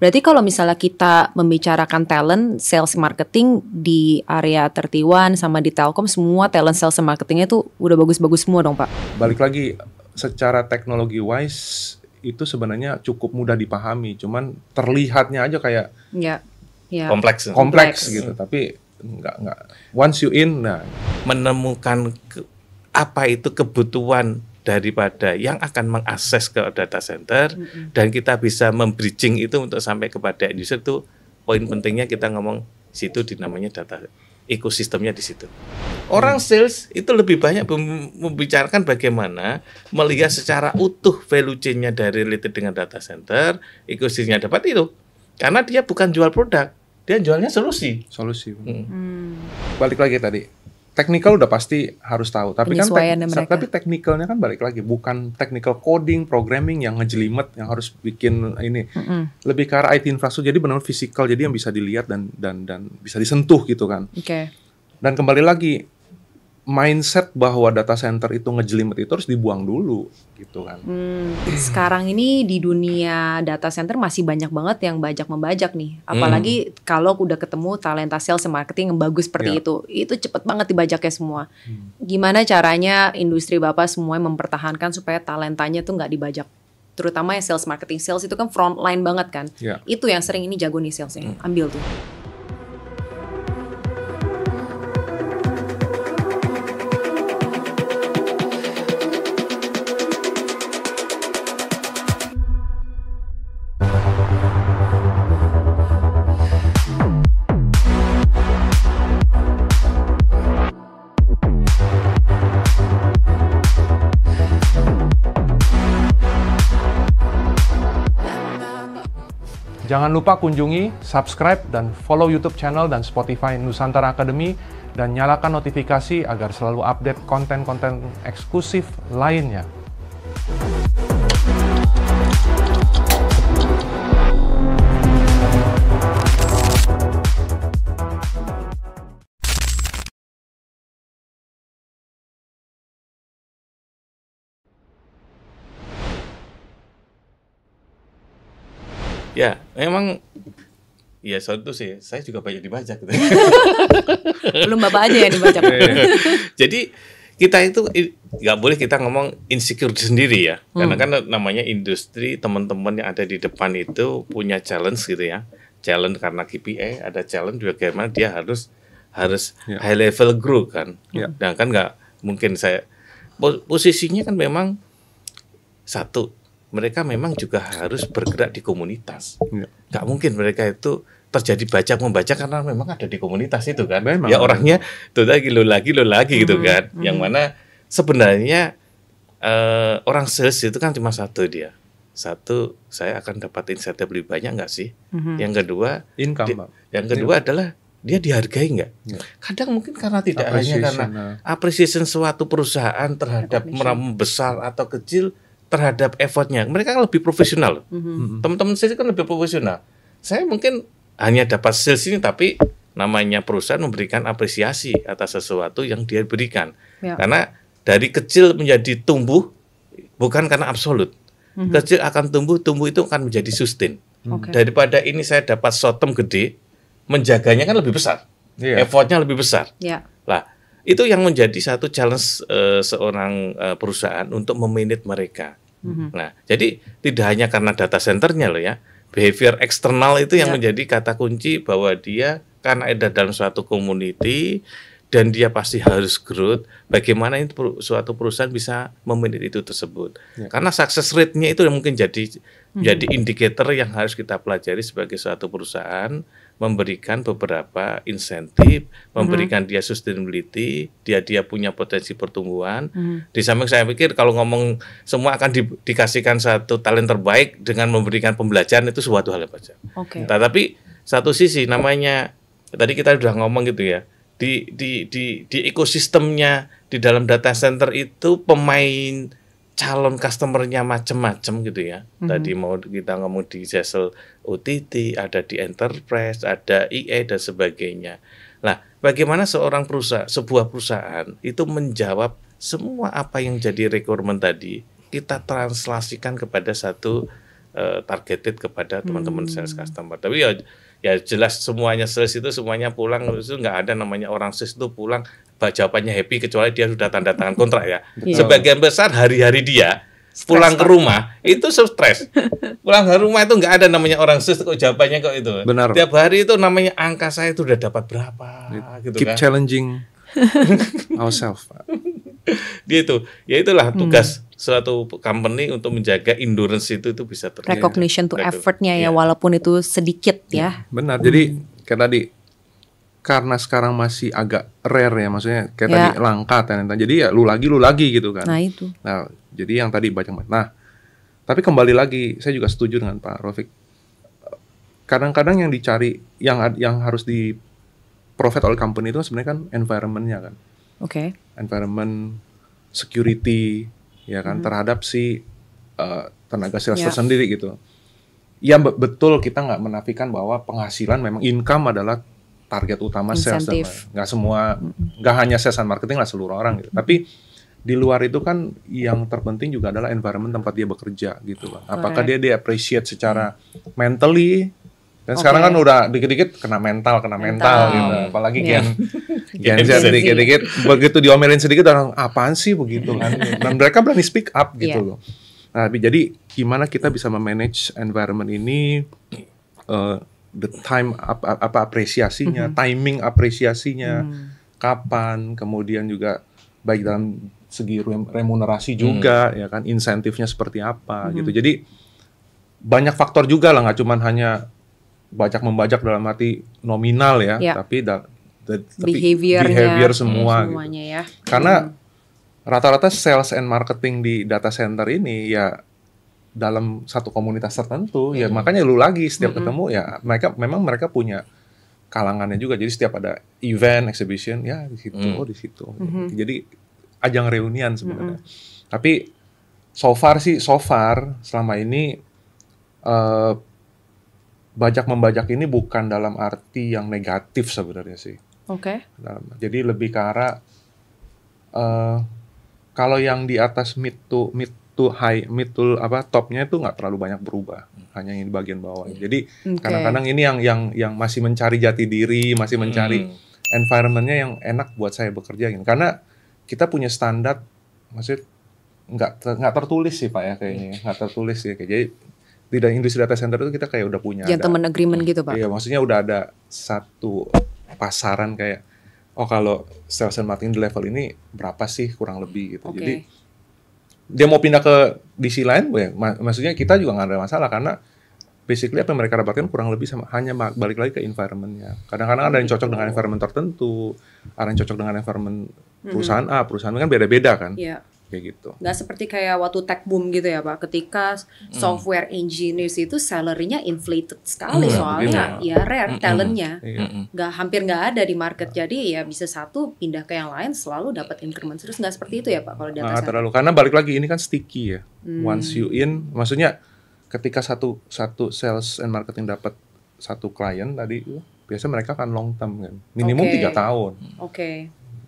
Berarti kalau misalnya kita membicarakan talent, sales marketing di area 31 sama di Telkom semua talent sales marketingnya itu udah bagus-bagus semua dong Pak? Balik lagi, secara teknologi wise itu sebenarnya cukup mudah dipahami, cuman terlihatnya aja kayak ya, ya. kompleks, kompleks, kompleks gitu. Tapi nggak nggak once you in, nah menemukan ke, apa itu kebutuhan daripada yang akan mengakses ke data center mm-hmm. dan kita bisa membridging itu untuk sampai kepada end user itu poin pentingnya kita ngomong situ dinamanya data ekosistemnya di situ. Orang hmm. sales itu lebih banyak membicarakan bagaimana melihat secara utuh value chain-nya dari related dengan data center, ekosistemnya dapat itu. Karena dia bukan jual produk, dia jualnya solusi. Solusi. Hmm. Hmm. Balik lagi tadi, Teknikal udah pasti harus tahu, tapi kan tek, tapi teknikalnya kan balik lagi bukan technical coding, programming yang ngejelimet yang harus bikin ini. Mm -hmm. Lebih ke arah IT infrastruktur jadi benar fisikal jadi yang bisa dilihat dan dan dan bisa disentuh gitu kan. Oke. Okay. Dan kembali lagi mindset bahwa data center itu ngejelimet itu harus dibuang dulu gitu kan. Hmm, sekarang ini di dunia data center masih banyak banget yang bajak membajak nih. Apalagi hmm. kalau udah ketemu talenta sales marketing yang bagus seperti ya. itu, itu cepet banget dibajaknya semua. Hmm. Gimana caranya industri bapak semua mempertahankan supaya talentanya tuh nggak dibajak? Terutama yang sales marketing, sales itu kan front line banget kan. Ya. Itu yang sering ini jago nih salesnya, hmm. ambil tuh. Jangan lupa kunjungi, subscribe, dan follow YouTube channel dan Spotify Nusantara Academy dan nyalakan notifikasi agar selalu update konten-konten eksklusif lainnya. Ya, memang, ya soal itu sih, saya juga banyak dibajak. Gitu. Belum bapak aja yang dibajak. Iya. Jadi kita itu nggak boleh kita ngomong insecure sendiri ya, hmm. karena kan namanya industri teman-teman yang ada di depan itu punya challenge gitu ya, challenge karena KPI ada challenge juga bagaimana dia harus harus yeah. high level grow kan, yeah. Ya. dan kan nggak mungkin saya posisinya kan memang satu mereka memang juga harus bergerak di komunitas. Ya. Gak mungkin mereka itu terjadi baca membaca karena memang ada di komunitas itu kan. Memang. Ya orangnya tuh lagi lo lagi lo lagi gitu hmm. gitu kan. Hmm. Yang mana sebenarnya uh, orang sales itu kan cuma satu dia. Satu saya akan dapat insight lebih banyak nggak sih? Hmm. Yang kedua income. Di, yang kedua yeah. adalah dia dihargai nggak? Ya. Kadang mungkin karena tidak hanya karena appreciation nah. suatu perusahaan terhadap besar atau kecil terhadap effortnya mereka kan lebih profesional mm-hmm. mm-hmm. teman-teman saya kan lebih profesional saya mungkin hanya dapat sales ini tapi namanya perusahaan memberikan apresiasi atas sesuatu yang dia berikan ya. karena dari kecil menjadi tumbuh bukan karena absolut mm-hmm. kecil akan tumbuh tumbuh itu akan menjadi sustain Mm-hmm. mm-hmm. daripada ini saya dapat sotem gede menjaganya kan lebih besar yeah. effortnya lebih besar yeah. lah itu yang menjadi satu challenge uh, seorang uh, perusahaan untuk memanage mereka Mm-hmm. Nah, jadi tidak hanya karena data centernya loh ya, behavior eksternal itu yang yeah. menjadi kata kunci bahwa dia karena ada dalam suatu community dan dia pasti harus growth. Bagaimana itu per, suatu perusahaan bisa memanage itu tersebut? Yeah. Karena success rate-nya itu yang mungkin jadi mm-hmm. jadi indikator yang harus kita pelajari sebagai suatu perusahaan memberikan beberapa insentif, memberikan mm -hmm. dia sustainability, dia dia punya potensi pertumbuhan. Mm -hmm. Di samping saya pikir kalau ngomong semua akan di, dikasihkan satu talent terbaik dengan memberikan pembelajaran itu suatu hal yang wajar. Okay. Nah, Tetapi satu sisi namanya tadi kita sudah ngomong gitu ya di di di di ekosistemnya di dalam data center itu pemain calon customernya macam-macam gitu ya. Mm-hmm. Tadi mau kita ngomong di Jessel OTT, ada di Enterprise, ada IE dan sebagainya. Nah, bagaimana seorang perusahaan, sebuah perusahaan itu menjawab semua apa yang jadi requirement tadi, kita translasikan kepada satu uh, targeted kepada teman-teman hmm sales customer. Tapi ya ya jelas semuanya sales itu semuanya pulang itu nggak ada namanya orang sales itu pulang jawabannya happy kecuali dia sudah tanda tangan kontrak ya. Betul. Sebagian besar hari-hari dia stress pulang ke rumah itu stres. pulang ke rumah itu nggak ada namanya orang stres kok jawabannya kok itu. Benar. Tiap hari itu namanya angka saya itu udah dapat berapa gitu Keep kan. challenging ourselves, dia itu, ya itulah hmm. tugas hmm. suatu company untuk menjaga endurance itu itu bisa terjadi. Recognition to effortnya ya, ya walaupun itu sedikit ya. Iya, benar. Jadi hmm. karena di karena sekarang masih agak rare ya maksudnya kayak ya. tadi langka dan jadi ya lu lagi lu lagi gitu kan nah itu nah jadi yang tadi baca nah tapi kembali lagi saya juga setuju dengan Pak Rofik kadang-kadang yang dicari yang yang harus di profit oleh company itu sebenarnya kan environmentnya kan oke okay. environment security ya kan hmm. terhadap si uh, tenaga sales yeah. tersendiri gitu ya betul kita nggak menafikan bahwa penghasilan memang income adalah target utama sales nggak semua nggak hanya sales and marketing lah seluruh orang gitu. Tapi di luar itu kan yang terpenting juga adalah environment tempat dia bekerja gitu kan. Apakah dia di appreciate secara mentally dan okay. sekarang kan udah dikit-dikit kena mental, kena mental, mental gitu. Apalagi yeah. gen iya. Gen Z dikit-dikit begitu diomelin sedikit orang apaan sih begitu kan. Dan mereka berani speak up gitu yeah. loh. Nah, jadi gimana kita bisa memanage environment ini uh, the time apa, apa apresiasinya, mm -hmm. timing apresiasinya, mm. kapan, kemudian juga baik dalam segi remunerasi mm. juga mm. ya kan, insentifnya seperti apa mm. gitu. Jadi banyak faktor juga lah, nggak cuman hanya bajak membajak dalam arti nominal ya, yeah. tapi da, da, tapi behavior ya, semua. Gitu. Semuanya gitu. ya. Karena mm. rata-rata sales and marketing di data center ini ya dalam satu komunitas tertentu mm-hmm. ya hmm. makanya lu lagi setiap hmm ketemu ya mereka memang mereka punya kalangannya juga jadi setiap ada event exhibition ya di situ mm. oh di situ hmm jadi ajang reunian sebenarnya hmm tapi so far sih so far selama ini uh, bajak membajak ini bukan dalam arti yang negatif sebenarnya sih oke okay. jadi lebih ke arah uh, kalau yang di atas mid to mid to high mid apa topnya itu nggak terlalu banyak berubah hmm. hanya yang di bagian bawah iya. jadi kadang-kadang okay. ini yang yang yang masih mencari jati diri masih hmm. mencari hmm. environmentnya yang enak buat saya bekerja gitu karena kita punya standar maksud nggak ter, nggak tertulis sih pak ya kayaknya hmm. nggak tertulis ya kayak jadi di industri data center itu kita kayak udah punya gentleman agreement gitu pak iya maksudnya udah ada satu pasaran kayak oh kalau sales and marketing di level ini berapa sih kurang lebih gitu okay. jadi dia mau pindah ke DC lain, mak Maksudnya kita juga nggak ada masalah karena basically apa yang mereka dapatkan kurang lebih sama hanya balik lagi ke environmentnya. Kadang-kadang ada yang cocok dengan environment tertentu, ada yang cocok dengan environment perusahaan mm A, perusahaan B kan beda-beda kan. Yeah kayak gitu. Nggak seperti kayak waktu tech boom gitu ya pak, ketika hmm. software engineers itu salarynya inflated sekali hmm, soalnya gitu. ya rare hmm, hmm. talentnya iya. hmm, hmm, nggak hampir nggak ada di market nah. jadi ya bisa satu pindah ke yang lain selalu dapat increment terus nggak seperti itu ya pak kalau di atas. Nah, terlalu karena balik lagi ini kan sticky ya. Hmm. Once you in, maksudnya ketika satu satu sales and marketing dapat satu klien tadi uh, biasa mereka akan long term kan, minimum tiga okay. tahun. Oke. Okay.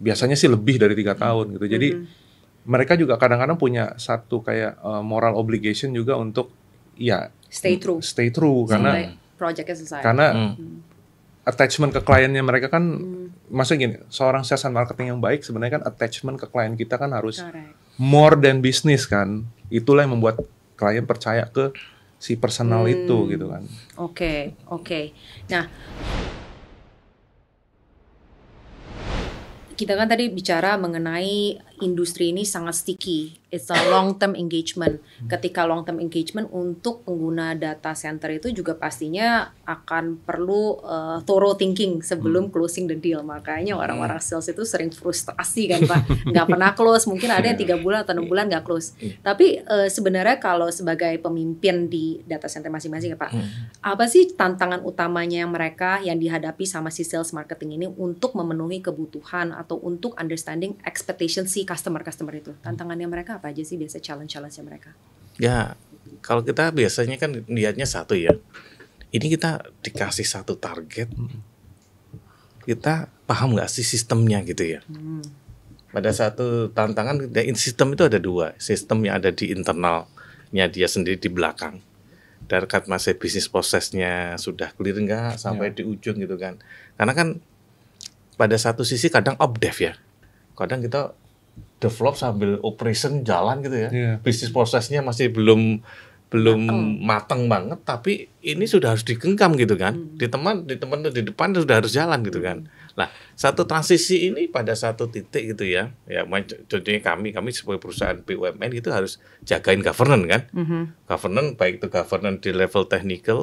Biasanya sih lebih dari tiga hmm. tahun gitu. Jadi hmm mereka juga kadang-kadang punya satu kayak uh, moral obligation juga untuk ya stay true stay true karena projectnya selesai karena hmm. attachment ke kliennya mereka kan hmm. maksudnya gini seorang sales and marketing yang baik sebenarnya kan attachment ke klien kita kan harus Correct. more than business kan itulah yang membuat klien percaya ke si personal hmm. itu gitu kan oke okay, oke okay. nah kita kan tadi bicara mengenai industri ini sangat sticky. It's a long term engagement. Hmm. Ketika long term engagement untuk pengguna data center itu juga pastinya akan perlu uh, thorough thinking sebelum hmm. closing the deal. Makanya hmm. orang-orang sales itu sering frustasi kan pak, nggak pernah close. Mungkin ada yang tiga bulan atau enam bulan nggak close. Iya. Iya. Tapi uh, sebenarnya kalau sebagai pemimpin di data center masing-masing ya pak, apa sih tantangan utamanya yang mereka yang dihadapi sama si sales marketing ini untuk memenuhi kebutuhan atau untuk understanding expectation si customer-customer itu? Tantangannya mereka apa aja sih biasa challenge-challenge mereka? Ya, kalau kita biasanya kan niatnya satu ya. Ini kita dikasih satu target, kita paham nggak sih sistemnya gitu ya? Hmm. Pada satu tantangan, sistem itu ada dua. Sistem yang ada di internalnya dia sendiri di belakang. Dari masih bisnis prosesnya sudah clear nggak sampai ya. di ujung gitu kan? Karena kan pada satu sisi kadang obdev ya kadang kita develop sambil operation jalan gitu ya. Yeah. Bisnis prosesnya masih belum belum mateng mateng banget tapi ini sudah harus digenggam gitu kan. Hmm. Di teman di teman di depan sudah harus jalan gitu kan. Nah, satu transisi ini pada satu titik gitu ya. Ya, contohnya kami, kami sebagai perusahaan BUMN itu harus jagain governance kan. Mm-hmm. Governance baik itu governance di level technical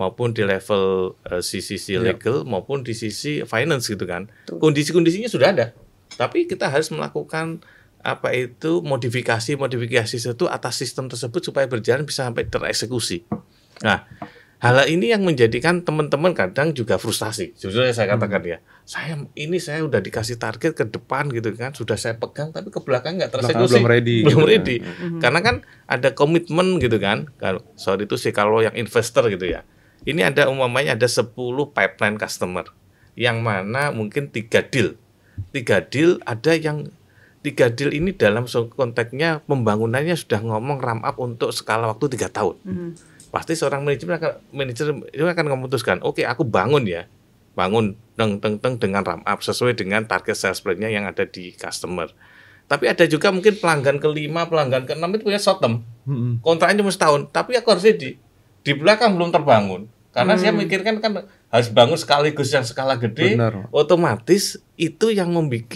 maupun di level uh, eh, sisi iya. legal yeah. maupun di sisi finance gitu kan. Kondisi-kondisinya sudah ada. Tapi kita harus melakukan apa itu modifikasi-modifikasi itu atas sistem tersebut supaya berjalan bisa sampai tereksekusi. Nah, hal ini yang menjadikan teman-teman kadang juga frustasi. Justru saya hmm. katakan hmm. ya, saya ini saya udah dikasih target ke depan gitu kan, sudah saya pegang tapi ke belakang nggak tereksekusi. Belum ready. Belum gitu ready. Kan. Karena kan ada komitmen gitu kan. Kalau soal itu sih kalau yang investor gitu ya. Ini ada umumnya ada 10 pipeline customer yang mana mungkin tiga deal tiga deal ada yang tiga deal ini dalam konteksnya pembangunannya sudah ngomong ramp up untuk skala waktu tiga tahun. Mm -hmm. Pasti seorang manajer akan manajer itu akan memutuskan, oke okay, aku bangun ya, bangun teng teng teng dengan ramp up sesuai dengan target sales plan-nya yang ada di customer. Tapi ada juga mungkin pelanggan kelima, pelanggan keenam itu punya short term. Mm -hmm. Kontraknya cuma setahun, tapi aku harusnya di di belakang belum terbangun. Karena hmm. saya mikirkan kan harus bangun sekaligus yang skala gede, Bener. otomatis itu yang membuat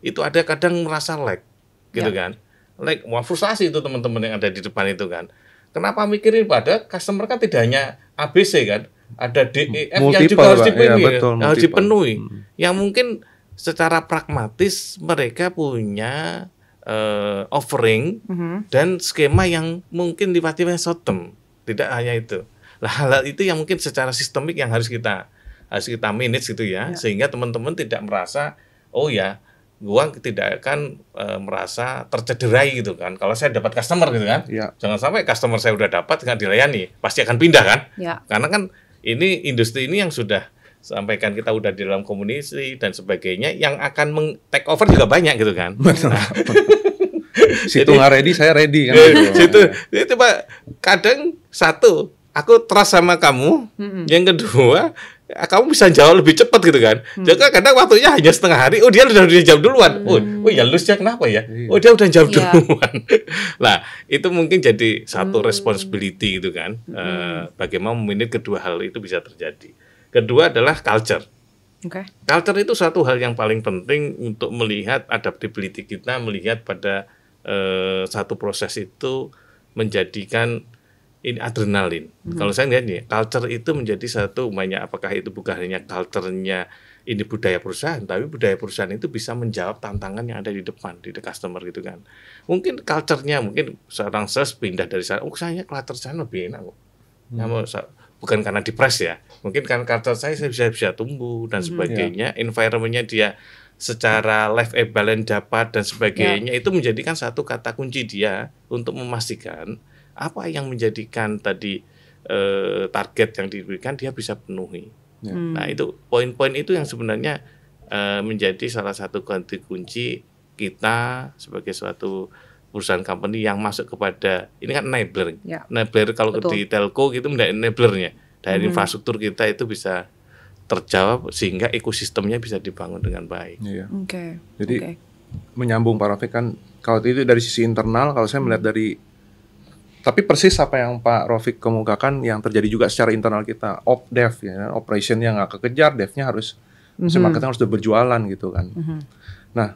itu ada kadang merasa lag, gitu ya. kan? Lag, wah frustrasi itu teman-teman yang ada di depan itu kan. Kenapa mikirin pada customer kan tidak hanya ABC kan, ada DEF yang juga harus dipenuhi, ya, betul, harus dipenuhi. Hmm. Yang mungkin secara pragmatis mereka punya uh, offering mm -hmm. dan skema yang mungkin sifatnya short term, tidak hanya itu hal-hal itu yang mungkin secara sistemik yang harus kita harus kita manage gitu ya, ya. sehingga teman-teman tidak merasa oh ya gua tidak akan e, merasa tercederai gitu kan. Kalau saya dapat customer gitu kan, ya. jangan sampai customer saya udah dapat nggak dilayani, pasti akan pindah kan. Ya. Karena kan ini industri ini yang sudah sampaikan kita udah di dalam komunikasi dan sebagainya yang akan meng take over juga banyak gitu kan. Nah. situ nggak ready saya ready kan. situ, iya. itu pak kadang satu aku trust sama kamu. Mm-hmm. Yang kedua, kamu bisa jauh lebih cepat gitu kan. mm Jadi kadang waktunya hanya setengah hari. Oh dia udah jam duluan. Mm-hmm. Oh, oh ya lusnya kenapa ya? Iya. Oh dia udah jam yeah. duluan. Lah itu mungkin jadi satu mm responsibility gitu kan. Mm-hmm. bagaimana memanage kedua hal itu bisa terjadi. Kedua adalah culture. Okay. Culture itu satu hal yang paling penting untuk melihat adaptability kita melihat pada e, satu proses itu menjadikan ini adrenalin. Hmm. Kalau saya lihat nih, culture itu menjadi satu banyak apakah itu bukan hanya culture-nya ini budaya perusahaan, tapi budaya perusahaan itu bisa menjawab tantangan yang ada di depan di the customer gitu kan. Mungkin culture-nya mungkin seorang sales pindah dari sana, oh saya culture saya lebih enak kok. Hmm. Ya, bukan karena depres ya, mungkin karena culture saya saya bisa bisa tumbuh dan hmm. sebagainya, hmm, iya. yeah. environmentnya dia secara life balance dapat dan sebagainya yeah. itu menjadikan satu kata kunci dia untuk memastikan apa yang menjadikan tadi eh, target yang diberikan dia bisa penuhi. Ya. Hmm. Nah itu poin-poin itu yang sebenarnya eh, menjadi salah satu kunci kunci kita sebagai suatu perusahaan company yang masuk kepada ini kan enabler, ya. enabler kalau Betul. di telco gitu menjadi enablernya dari hmm. infrastruktur kita itu bisa terjawab sehingga ekosistemnya bisa dibangun dengan baik. Iya. Oke. Okay. Jadi okay. menyambung Pak Rafiq kan kalau itu dari sisi internal, kalau saya melihat hmm. dari tapi persis apa yang Pak Rofik kemukakan yang terjadi juga secara internal kita, op dev ya, operation yang nggak kekejar, devnya harus mm -hmm. marketing harus berjualan gitu kan. Mm -hmm. Nah,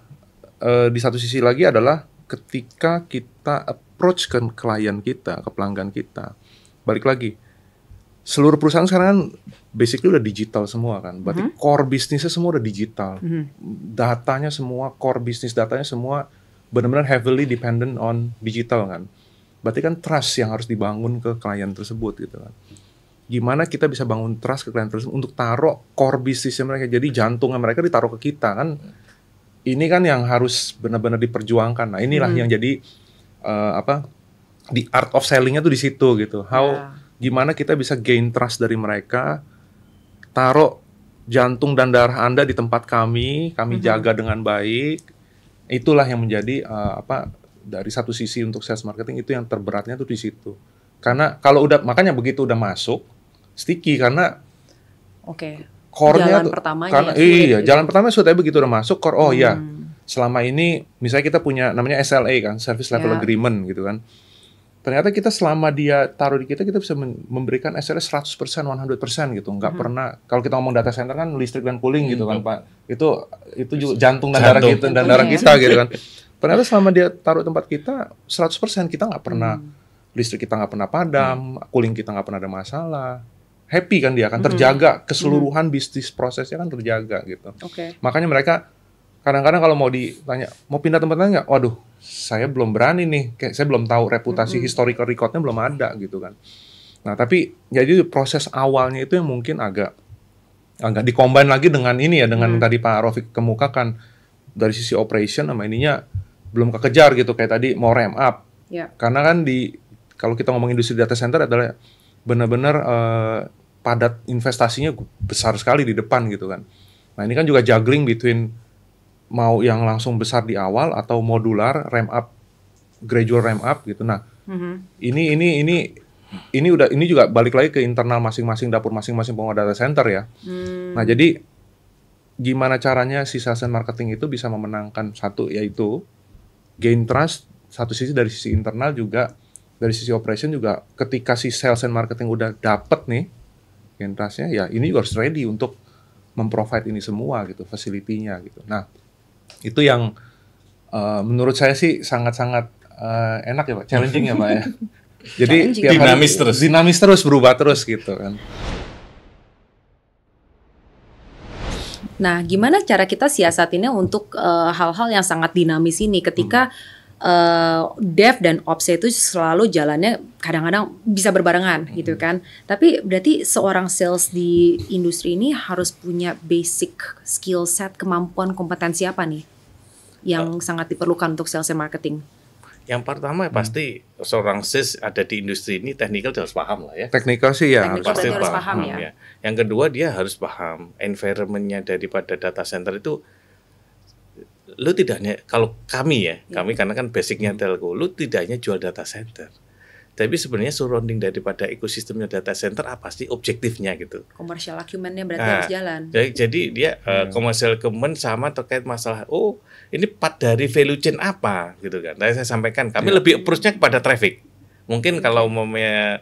e, di satu sisi lagi adalah ketika kita approach ke klien kita, ke pelanggan kita, balik lagi seluruh perusahaan sekarang kan basically udah digital semua kan. Berarti mm -hmm. core bisnisnya semua udah digital. Mm -hmm. Datanya semua core bisnis datanya semua benar-benar heavily dependent on digital kan berarti kan trust yang harus dibangun ke klien tersebut gitu kan gimana kita bisa bangun trust ke klien tersebut untuk taruh core bisnisnya mereka jadi jantungnya mereka ditaruh ke kita kan ini kan yang harus benar-benar diperjuangkan nah inilah hmm. yang jadi uh, apa di art of sellingnya tuh di situ gitu how yeah. gimana kita bisa gain trust dari mereka taruh jantung dan darah anda di tempat kami kami -hmm. jaga dengan baik itulah yang menjadi uh, apa dari satu sisi untuk sales marketing itu yang terberatnya tuh di situ. Karena kalau udah makanya begitu udah masuk sticky karena Oke. Okay. core jalan tuh, pertamanya karena ya, iya, jalan pertama sudah begitu udah masuk core oh iya. hmm. ya. Selama ini misalnya kita punya namanya SLA kan, service level yeah. agreement gitu kan. Ternyata kita selama dia taruh di kita kita bisa memberikan SLA 100% 100% gitu. Enggak hmm. pernah kalau kita ngomong data center kan listrik dan cooling gitu hmm. gitu kan, Pak. Itu itu juga jantung dan darah kita dan darah ya. kita gitu kan. Ternyata selama dia taruh tempat kita, 100% kita nggak pernah, hmm. listrik kita nggak pernah padam, hmm. cooling kita nggak pernah ada masalah. Happy kan dia, kan hmm. terjaga. Hmm. Keseluruhan bisnis prosesnya kan terjaga gitu. Okay. Makanya mereka kadang-kadang kalau mau ditanya, mau pindah tempat lain nggak? Waduh, saya belum berani nih. Kayak saya belum tahu reputasi hmm. historical recordnya belum ada gitu kan. Nah tapi jadi proses awalnya itu yang mungkin agak agak dikombin lagi dengan ini ya dengan hmm. tadi Pak Rofik kemukakan dari sisi operation sama ininya belum kekejar gitu kayak tadi mau ramp up. Ya. Karena kan di kalau kita ngomong industri data center adalah benar-benar uh, padat investasinya besar sekali di depan gitu kan. Nah, ini kan juga juggling between mau yang langsung besar di awal atau modular ramp up gradual ramp up gitu. Nah, mm-hmm. ini ini ini ini udah ini juga balik lagi ke internal masing-masing dapur masing-masing pengelola data center ya. Mm. Nah, jadi gimana caranya si sales marketing itu bisa memenangkan satu yaitu gain trust satu sisi dari sisi internal juga dari sisi operation juga ketika si sales and marketing udah dapet nih gain trustnya ya ini juga harus ready untuk memprovide ini semua gitu facility-nya gitu. Nah, itu yang uh, menurut saya sih sangat-sangat uh, enak ya Pak, challenging ya Pak ya. Jadi dinamis terus. Dinamis terus berubah terus gitu kan. Nah, gimana cara kita siasatinnya untuk eh, hal-hal uh, yang sangat dinamis ini ketika uh, dev dan ops itu selalu jalannya kadang-kadang bisa berbarengan hmm. gitu kan. Tapi berarti seorang sales di industri ini harus punya basic skill set, kemampuan kompetensi apa nih yang uh, sangat diperlukan untuk sales and marketing? Yang pertama ya hmm. pasti seorang sis ada di industri ini teknikal harus paham lah ya. Teknikal sih ya technical pasti harus paham, paham ya. ya. Yang kedua dia harus paham environmentnya daripada data center itu. Lu tidak hanya kalau kami ya, ya. kami karena kan basicnya hmm. telco, lu tidak hanya jual data center. Tapi sebenarnya surrounding daripada ekosistemnya data center apa ah, sih objektifnya gitu? Komersial argumentnya berarti nah, harus jalan. Jadi, jadi dia eh, hmm. uh, komersial argument sama terkait masalah oh ini part dari value chain apa gitu kan. Tadi saya sampaikan kami ya. lebih approach kepada traffic. Mungkin kalau umumnya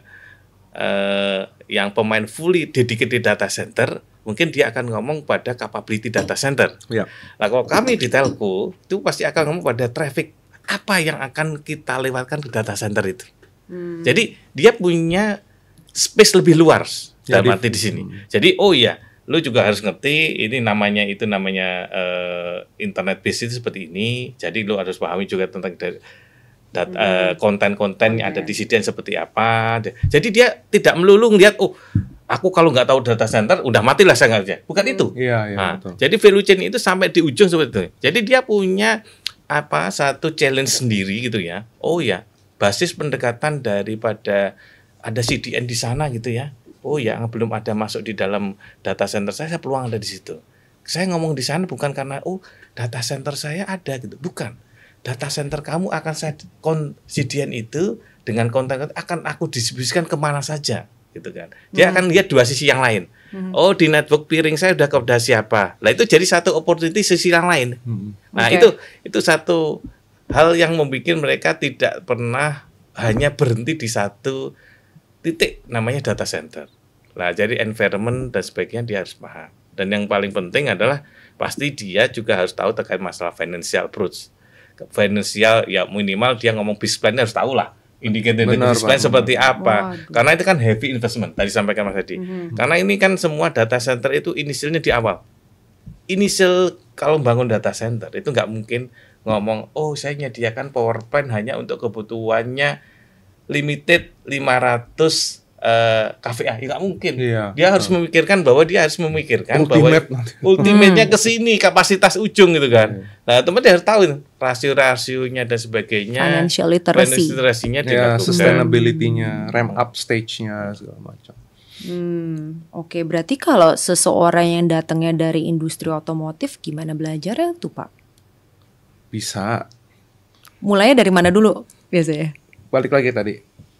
uh, yang pemain fully dedicated data center, mungkin dia akan ngomong pada capability data center. Ya. Nah, kalau kami di telco itu pasti akan ngomong pada traffic apa yang akan kita lewatkan ke data center itu. Hmm. Jadi dia punya space lebih luar dalam arti di sini. Hmm. Jadi oh iya lu juga harus ngerti ini namanya itu namanya uh, internet bisnis seperti ini jadi lu harus pahami juga tentang dari dat, hmm. uh, konten-konten okay. yang ada di sini seperti apa jadi dia tidak melulu ngeliat oh aku kalau nggak tahu data center udah matilah saya ngerti bukan hmm. itu ya, ya, nah, betul. jadi value chain itu sampai di ujung seperti itu jadi dia punya apa satu challenge sendiri gitu ya oh ya basis pendekatan daripada ada CDN di sana gitu ya oh ya belum ada masuk di dalam data center saya, saya peluang ada di situ. Saya ngomong di sana bukan karena oh data center saya ada gitu, bukan. Data center kamu akan saya konsiden itu dengan konten akan aku distribusikan kemana saja gitu kan. Dia hmm. akan lihat dua sisi yang lain. Hmm. Oh di network piring saya udah kepada siapa? Nah itu jadi satu opportunity sisi yang lain. Hmm. Nah okay. itu itu satu hal yang membuat mereka tidak pernah hanya berhenti di satu titik namanya data center. Nah, jadi environment dan sebagainya dia harus paham. Dan yang paling penting adalah pasti dia juga harus tahu terkait masalah financial approach. Financial ya minimal dia ngomong business plan harus tahu lah Indikator business plan seperti apa. Karena itu kan heavy investment tadi sampaikan Mas Hadi. Mm -hmm. Karena ini kan semua data center itu inisialnya di awal. Inisial kalau bangun data center itu nggak mungkin ngomong oh saya nyediakan power plan hanya untuk kebutuhannya limited 500 uh, ya nggak mungkin. Iya. Dia harus memikirkan bahwa dia harus memikirkan Ultimate. bahwa ultimate-nya hmm. ke sini kapasitas ujung gitu kan. iya. Nah, teman dia harus tahu rasio-rasionya dan sebagainya. Financial literacy. Financial literasinya ya, sustainability-nya, ramp up stage-nya segala macam. Hmm, oke okay. berarti kalau seseorang yang datangnya dari industri otomotif gimana belajarnya tuh, Pak? Bisa. Mulainya dari mana dulu biasanya? Balik lagi tadi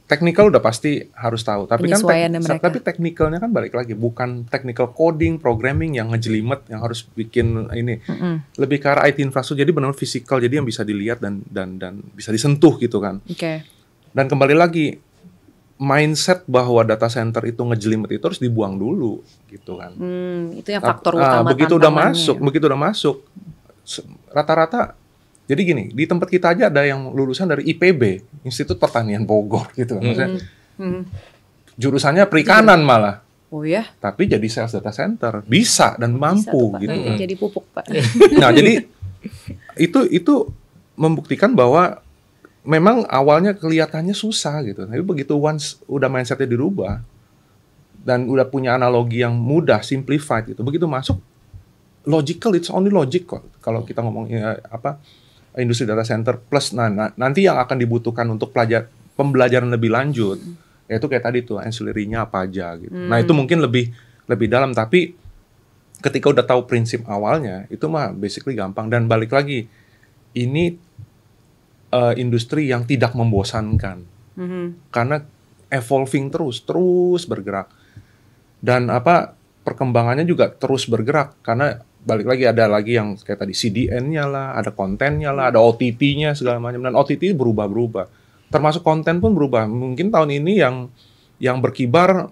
Teknikal udah pasti harus tahu tapi kan tek, tapi teknikalnya kan balik lagi bukan technical coding programming yang ngejelimet yang harus bikin ini mm -hmm. lebih ke arah IT infrastruktur jadi benar-benar fisikal jadi yang bisa dilihat dan dan dan bisa disentuh gitu kan okay. dan kembali lagi mindset bahwa data center itu ngejelimet itu harus dibuang dulu gitu kan hmm, itu yang faktor ah, utama begitu udah masuk ya. begitu udah masuk rata-rata jadi gini, di tempat kita aja ada yang lulusan dari IPB, Institut Pertanian Bogor gitu. Hmm. Maksudnya, hmm. hmm. Jurusannya perikanan hmm. malah. Oh ya. Tapi jadi sales data center bisa dan mampu bisa gitu. Iya, hmm. Jadi pupuk, Pak. nah, jadi itu itu membuktikan bahwa memang awalnya kelihatannya susah gitu. Tapi begitu once udah mindsetnya dirubah dan udah punya analogi yang mudah, simplified gitu. Begitu masuk logical it's only logic kok kalau kita ngomong ya, apa industri data center plus nah, nah, nanti yang akan dibutuhkan untuk pelajar pembelajaran lebih lanjut hmm. yaitu kayak tadi tuh ancillary-nya apa aja gitu. Hmm. Nah, itu hmm. mungkin lebih lebih dalam tapi ketika udah tahu prinsip awalnya itu mah basically gampang dan balik lagi ini uh, industri yang tidak membosankan -hmm. karena evolving terus terus bergerak dan apa perkembangannya juga terus bergerak karena balik lagi ada lagi yang kayak tadi CDN-nya lah, ada kontennya lah, ada OTT-nya segala macam dan OTT berubah-berubah. Termasuk konten pun berubah. Mungkin tahun ini yang yang berkibar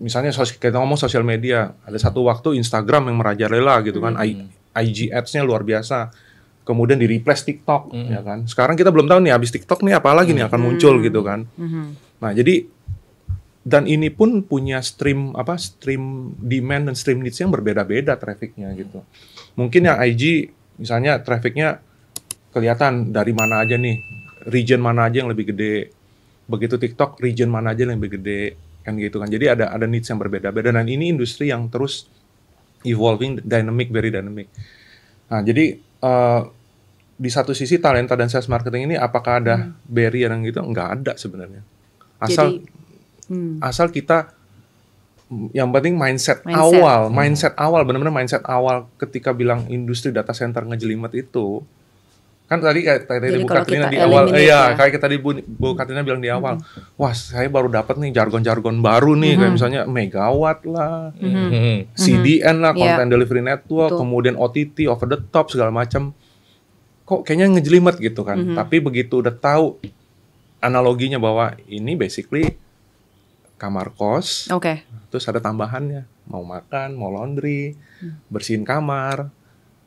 misalnya kita ngomong sosial media, ada satu waktu Instagram yang merajalela gitu kan, mm -hmm. IG ads-nya luar biasa. Kemudian di replace TikTok mm -hmm. ya kan. Sekarang kita belum tahu nih habis TikTok nih apalagi mm -hmm. nih akan muncul gitu kan. Mm -hmm. Nah, jadi dan ini pun punya stream apa stream demand dan stream needs yang berbeda-beda trafficnya hmm. gitu. Mungkin yang IG misalnya trafficnya kelihatan dari mana aja nih, region mana aja yang lebih gede. Begitu TikTok region mana aja yang lebih gede kan gitu kan. Jadi ada ada needs yang berbeda-beda dan ini industri yang terus evolving, dynamic, very dynamic. Nah, jadi uh, di satu sisi talenta dan sales marketing ini apakah ada hmm. barrier yang gitu? Enggak ada sebenarnya. Asal jadi, Hmm. Asal kita yang penting mindset, mindset. awal, hmm. mindset awal benar-benar mindset awal ketika bilang industri data center ngejelimet itu kan tadi kayak tadi Bu Katrina di awal eh, ya, kayak tadi Bu, Bu Katrina bilang di hmm. awal hmm. wah saya baru dapat nih jargon-jargon baru nih hmm. kayak misalnya megawatt lah hmm. hmm. hmm. CDN lah hmm. content delivery network Betul. kemudian OTT over the top segala macam kok kayaknya ngejelimet gitu kan hmm. tapi begitu udah tahu analoginya bahwa ini basically kamar kos. Oke. Okay. Terus ada tambahannya, mau makan, mau laundry, hmm. bersihin kamar,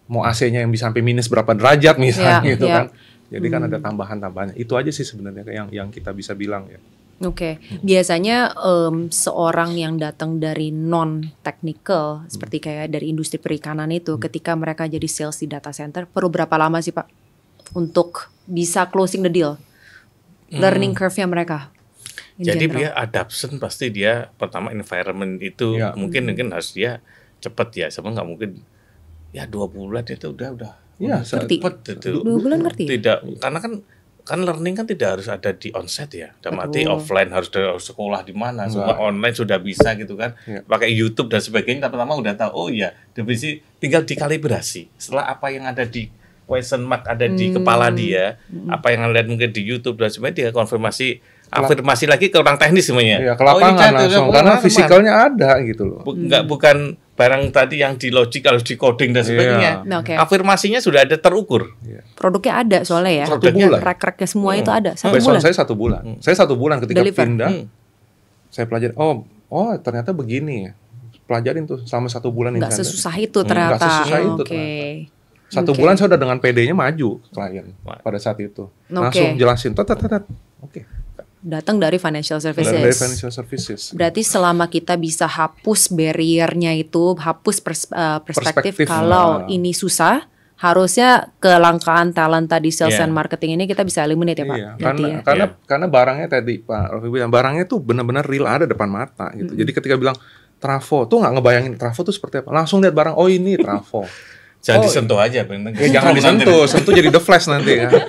mau AC-nya yang bisa sampai minus berapa derajat misalnya yeah, gitu yeah. kan. Jadi hmm. kan ada hmm. tambahan-tambahannya. Itu aja sih sebenarnya yang yang kita bisa bilang ya. Oke, okay. Hmm. biasanya um, seorang yang datang dari non technical hmm. seperti kayak dari industri perikanan itu, hmm. ketika mereka jadi sales di data center, perlu berapa lama sih pak untuk bisa closing the deal? Hmm. Learning curve-nya mereka jadi general. dia adaption pasti dia pertama environment itu ya. mungkin hmm. mungkin harus dia cepat ya, sama nggak mungkin ya dua bulan itu udah udah ya, cepat itu. Dua bulan ngerti. Tidak karena kan kan learning kan tidak harus ada di onset ya, dan mati offline harus dari sekolah di mana, semua online sudah bisa gitu kan, ya. pakai YouTube dan sebagainya. Tapi Pertama udah tahu, oh ya definisi tinggal dikalibrasi. Setelah apa yang ada di question mark ada di hmm. kepala dia, hmm. apa yang lihat mungkin di YouTube dan sebagainya, dia konfirmasi afirmasi lagi ke orang teknis semuanya. Iya, ke oh, lapangan oh, iya, langsung iya, karena fisikalnya ada gitu loh. Enggak hmm. bukan barang tadi yang di logik harus di coding dan iya. sebagainya. Iya. Nah, okay. Afirmasinya sudah ada terukur. Iya. Produknya ada soalnya ya. Satu bulan. Rek-reknya semua hmm. itu ada. Satu Besok bulan. saya satu bulan. Hmm. Saya satu bulan ketika Deliver. pindah, hmm. saya pelajari. Oh, oh ternyata begini ya. Pelajarin tuh selama satu bulan. Gak sesusah itu hmm. ternyata. Hmm. sesusah oh, itu okay. ternyata. Satu okay. bulan saya udah dengan PD-nya maju klien pada saat itu. Okay. Langsung jelasin, Tetetetet. Oke. Okay datang dari financial services. Dari financial services. Berarti selama kita bisa hapus barriernya itu, hapus pers eh, perspektif, perspektif kalau nah. ini susah, harusnya kelangkaan talent tadi sales yeah. and marketing ini kita bisa eliminate ya Pak. Iya, karena ya. karena yeah. karena barangnya tadi Pak Rofi bilang barangnya tuh benar-benar real ada depan mata gitu. Mm -hmm. Jadi ketika bilang trafo tuh nggak ngebayangin trafo tuh seperti apa. Langsung lihat barang, oh ini trafo. jadi oh, disentuh aja, penting. Ya, jangan disentuh, sentuh jadi the flash nanti ya.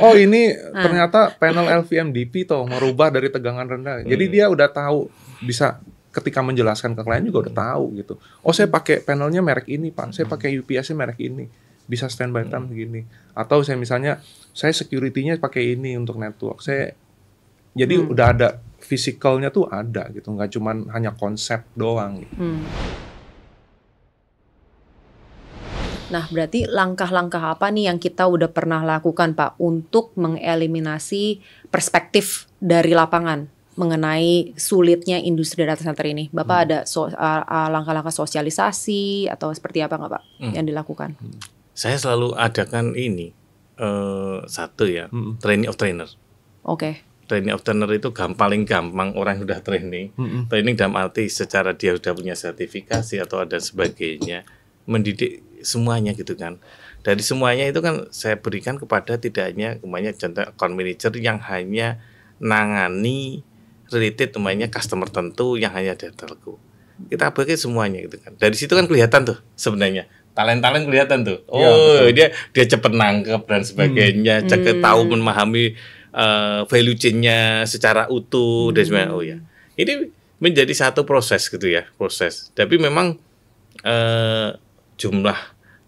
oh ini nah. ternyata panel LVMDP toh merubah dari tegangan rendah. Jadi hmm. dia udah tahu bisa ketika menjelaskan ke klien juga udah hmm. tahu gitu. Oh saya hmm. pakai panelnya merek ini pak, saya pakai ups merek ini, bisa standby time begini. Atau saya misalnya saya security-nya pakai ini untuk network. Saya jadi hmm. udah ada fisikalnya tuh ada gitu, nggak cuman hanya konsep doang. Gitu. Hmm. Nah, berarti langkah-langkah apa nih yang kita udah pernah lakukan, Pak, untuk mengeliminasi perspektif dari lapangan mengenai sulitnya industri data center ini? Bapak hmm. ada so, uh, langkah-langkah sosialisasi atau seperti apa nggak, Pak, hmm. yang dilakukan? Hmm. Saya selalu adakan ini uh, satu ya, hmm. training of trainer. Oke. Okay training of trainer itu paling gampang orang sudah training. Mm-hmm. Training dalam arti secara dia sudah punya sertifikasi atau ada sebagainya, mendidik semuanya gitu kan. Dari semuanya itu kan saya berikan kepada tidak hanya kemanya contoh account manager yang hanya nangani related namanya customer tentu yang hanya ada telku Kita bagi semuanya gitu kan. Dari situ kan kelihatan tuh sebenarnya talent-talent kelihatan tuh. Iya, oh, ya, dia dia cepat nangkep dan hmm. sebagainya, hmm. cepet hmm. tahu memahami uh, value chainnya secara utuh hmm. dan sebagainya. Oh ya. Ini menjadi satu proses gitu ya, proses. Tapi memang uh, jumlah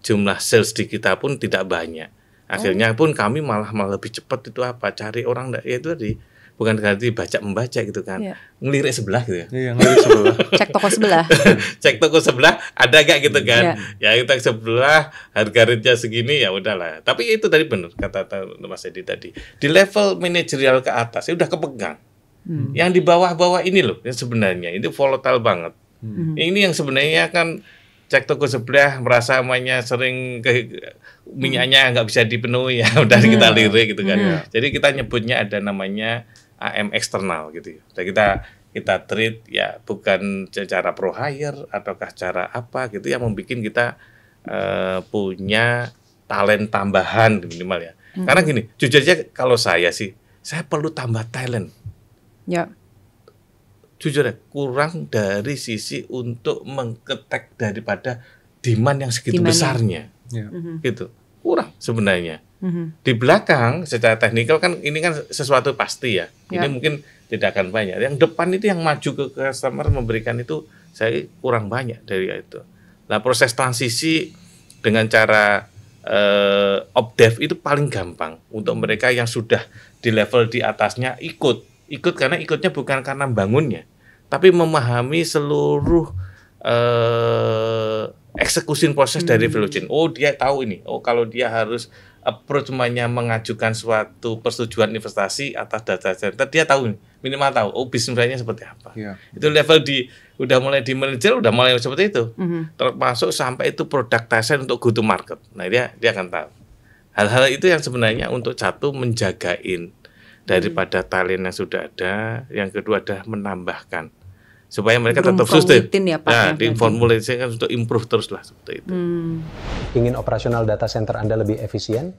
jumlah sales di kita pun tidak banyak. Akhirnya oh. pun kami malah malah lebih cepat itu apa cari orang ya itu tadi bukan berarti baca membaca gitu kan yeah. ngelirik sebelah gitu ya yeah, iya, sebelah cek toko sebelah cek toko sebelah ada gak gitu iya. kan yeah. ya kita sebelah harga rentnya segini ya udahlah tapi itu tadi benar kata, kata Mas Edi tadi di level manajerial ke atas ya udah kepegang hmm. yang di bawah-bawah ini loh yang sebenarnya ini volatile banget hmm. hmm. ini yang sebenarnya kan cek toko sebelah merasa mainnya sering ke minyaknya hmm. nggak bisa dipenuhi ya udah hmm. kita lirik gitu kan yeah. Hmm. jadi kita nyebutnya ada namanya AM eksternal gitu ya kita kita treat ya bukan cara pro hire ataukah cara apa gitu yang membuat kita uh, punya talent tambahan minimal ya mm. karena gini jujur aja kalau saya sih saya perlu tambah talent ya yeah jujur ya kurang dari sisi untuk mengketek daripada demand yang segitu demand besarnya ya. Mm-hmm. gitu kurang sebenarnya mm-hmm. di belakang secara teknikal kan ini kan sesuatu pasti ya ini ya. mungkin tidak akan banyak yang depan itu yang maju ke customer memberikan itu saya kurang banyak dari itu nah proses transisi dengan cara eh, obdev itu paling gampang untuk mereka yang sudah di level di atasnya ikut ikut karena ikutnya bukan karena bangunnya tapi memahami seluruh eh, eksekusi proses hmm. dari value chain. Oh dia tahu ini. Oh kalau dia harus approach semuanya mengajukan suatu persetujuan investasi atas data center dia tahu ini. minimal tahu oh bisnisnya seperti apa yeah. itu level di udah mulai di manajer udah mulai seperti itu mm-hmm. termasuk sampai itu produk tesen untuk go to market nah dia dia akan tahu hal-hal itu yang sebenarnya untuk satu menjagain hmm. daripada talent yang sudah ada yang kedua adalah menambahkan supaya mereka tetap sustain. Ya, Pak, nah, ya, ya. kan untuk improve terus lah seperti itu. Hmm. Ingin operasional data center Anda lebih efisien?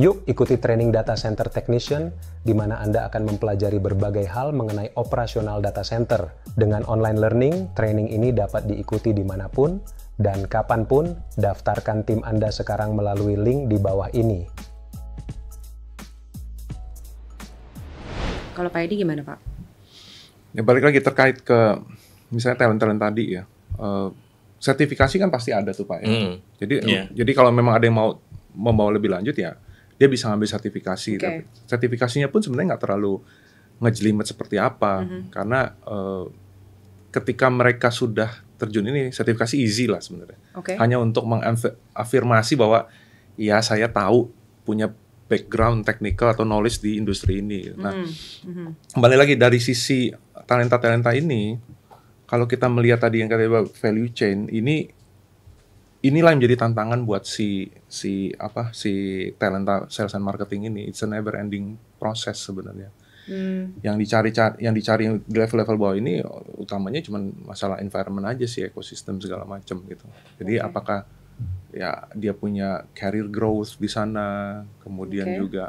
Yuk ikuti training data center technician di mana Anda akan mempelajari berbagai hal mengenai operasional data center. Dengan online learning, training ini dapat diikuti dimanapun dan kapanpun. Daftarkan tim Anda sekarang melalui link di bawah ini. Kalau Pak Edi gimana Pak? Ya balik lagi terkait ke misalnya talent-talent tadi ya. Uh, sertifikasi kan pasti ada tuh Pak ya. Mm. Jadi yeah. jadi kalau memang ada yang mau membawa lebih lanjut ya dia bisa ambil sertifikasi. Okay. Tapi sertifikasinya pun sebenarnya nggak terlalu ngejelimet seperti apa mm -hmm. karena uh, ketika mereka sudah terjun ini sertifikasi easy lah sebenarnya. Okay. Hanya untuk mengafirmasi bahwa ya saya tahu punya background technical atau knowledge di industri ini. Nah, mm -hmm. kembali mhm. lagi dari sisi talenta-talenta ini kalau kita melihat tadi yang kata value chain ini inilah yang menjadi tantangan buat si si apa si talenta sales and marketing ini it's a never ending process sebenarnya hmm. yang dicari yang dicari di level-level bawah ini utamanya cuma masalah environment aja sih ekosistem segala macam gitu jadi okay. apakah ya dia punya career growth di sana kemudian okay. juga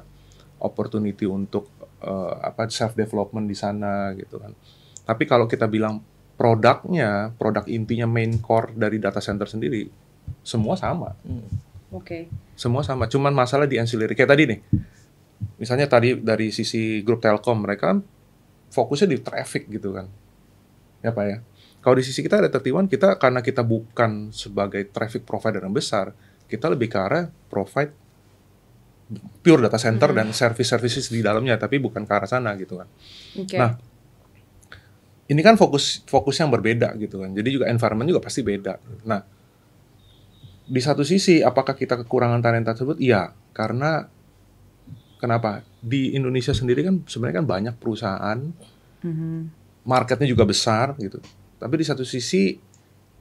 opportunity untuk uh, apa self development di sana gitu kan. Tapi kalau kita bilang produknya, produk intinya main core dari data center sendiri semua sama. Hmm. Oke. Okay. Semua sama, cuman masalah di ancillary kayak tadi nih. Misalnya tadi dari sisi grup Telkom mereka kan fokusnya di traffic gitu kan. Ya Pak ya. Kalau di sisi kita ada tertiwan, kita karena kita bukan sebagai traffic provider yang besar, kita lebih ke arah provide pure data center hmm. dan service services di dalamnya tapi bukan ke arah sana gitu kan. Okay. Nah, ini kan fokus fokus yang berbeda gitu kan. Jadi juga environment juga pasti beda. Nah, di satu sisi apakah kita kekurangan talenta tersebut? Iya, karena kenapa? Di Indonesia sendiri kan sebenarnya kan banyak perusahaan. Hmm. Marketnya juga besar gitu. Tapi di satu sisi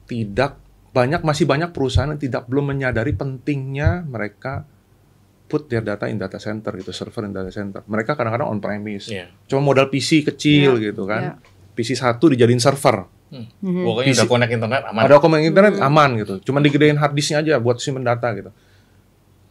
tidak banyak masih banyak perusahaan yang tidak belum menyadari pentingnya mereka put their data in data center gitu, server in data center. Mereka kadang-kadang on premise. Yeah. Cuma modal PC kecil yeah. gitu kan. Yeah. PC satu dijadiin server. Hmm. Mhm. Pokoknya PC, udah connect internet aman. Ada connect internet hmm aman gitu. Cuma digedein hard disknya aja buat simpen data gitu.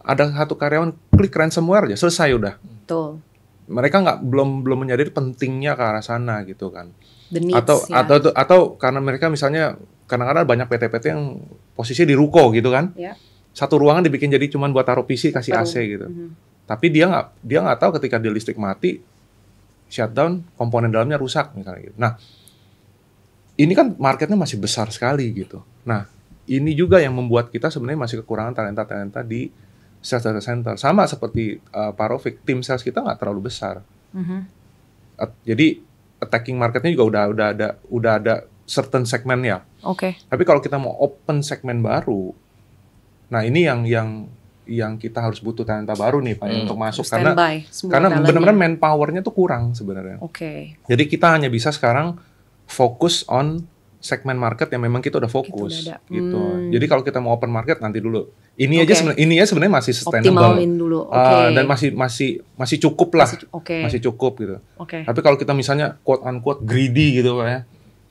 Ada satu karyawan klik ransomware aja selesai udah. Betul. Mereka nggak belum belum menyadari pentingnya ke arah sana gitu kan. needs, atau ya. atau atau karena mereka misalnya kadang-kadang banyak PT-PT yang posisinya di ruko gitu kan. Yeah satu ruangan dibikin jadi cuman buat taruh PC kasih AC gitu. Mm -hmm. Tapi dia nggak dia nggak tahu ketika dia listrik mati shutdown komponen dalamnya rusak misalnya gitu. Nah, ini kan marketnya masih besar sekali gitu. Nah, ini juga yang membuat kita sebenarnya masih kekurangan talenta-talenta di sales data center. Sama seperti uh, eh, Parofik, tim sales kita nggak terlalu besar. Mm-hmm. At, jadi attacking marketnya juga udah udah ada udah ada certain segmen ya. Oke. Okay. Tapi kalau kita mau open segmen baru, Nah ini yang yang yang kita harus butuh talenta baru nih pak ya, hmm. untuk masuk karena by, karena benar-benar manpowernya tuh kurang sebenarnya. Oke. Okay. Jadi kita hanya bisa sekarang fokus on segmen market yang memang kita udah fokus kita udah gitu. Hmm. Jadi kalau kita mau open market nanti dulu. Ini okay. aja sebenarnya ini ya sebenarnya masih sustainable. Optimalin dulu. Ah, okay. Uh, dan masih masih masih cukup lah. Masih, okay. masih cukup gitu. Okay. Tapi kalau kita misalnya quote unquote greedy gitu pak ya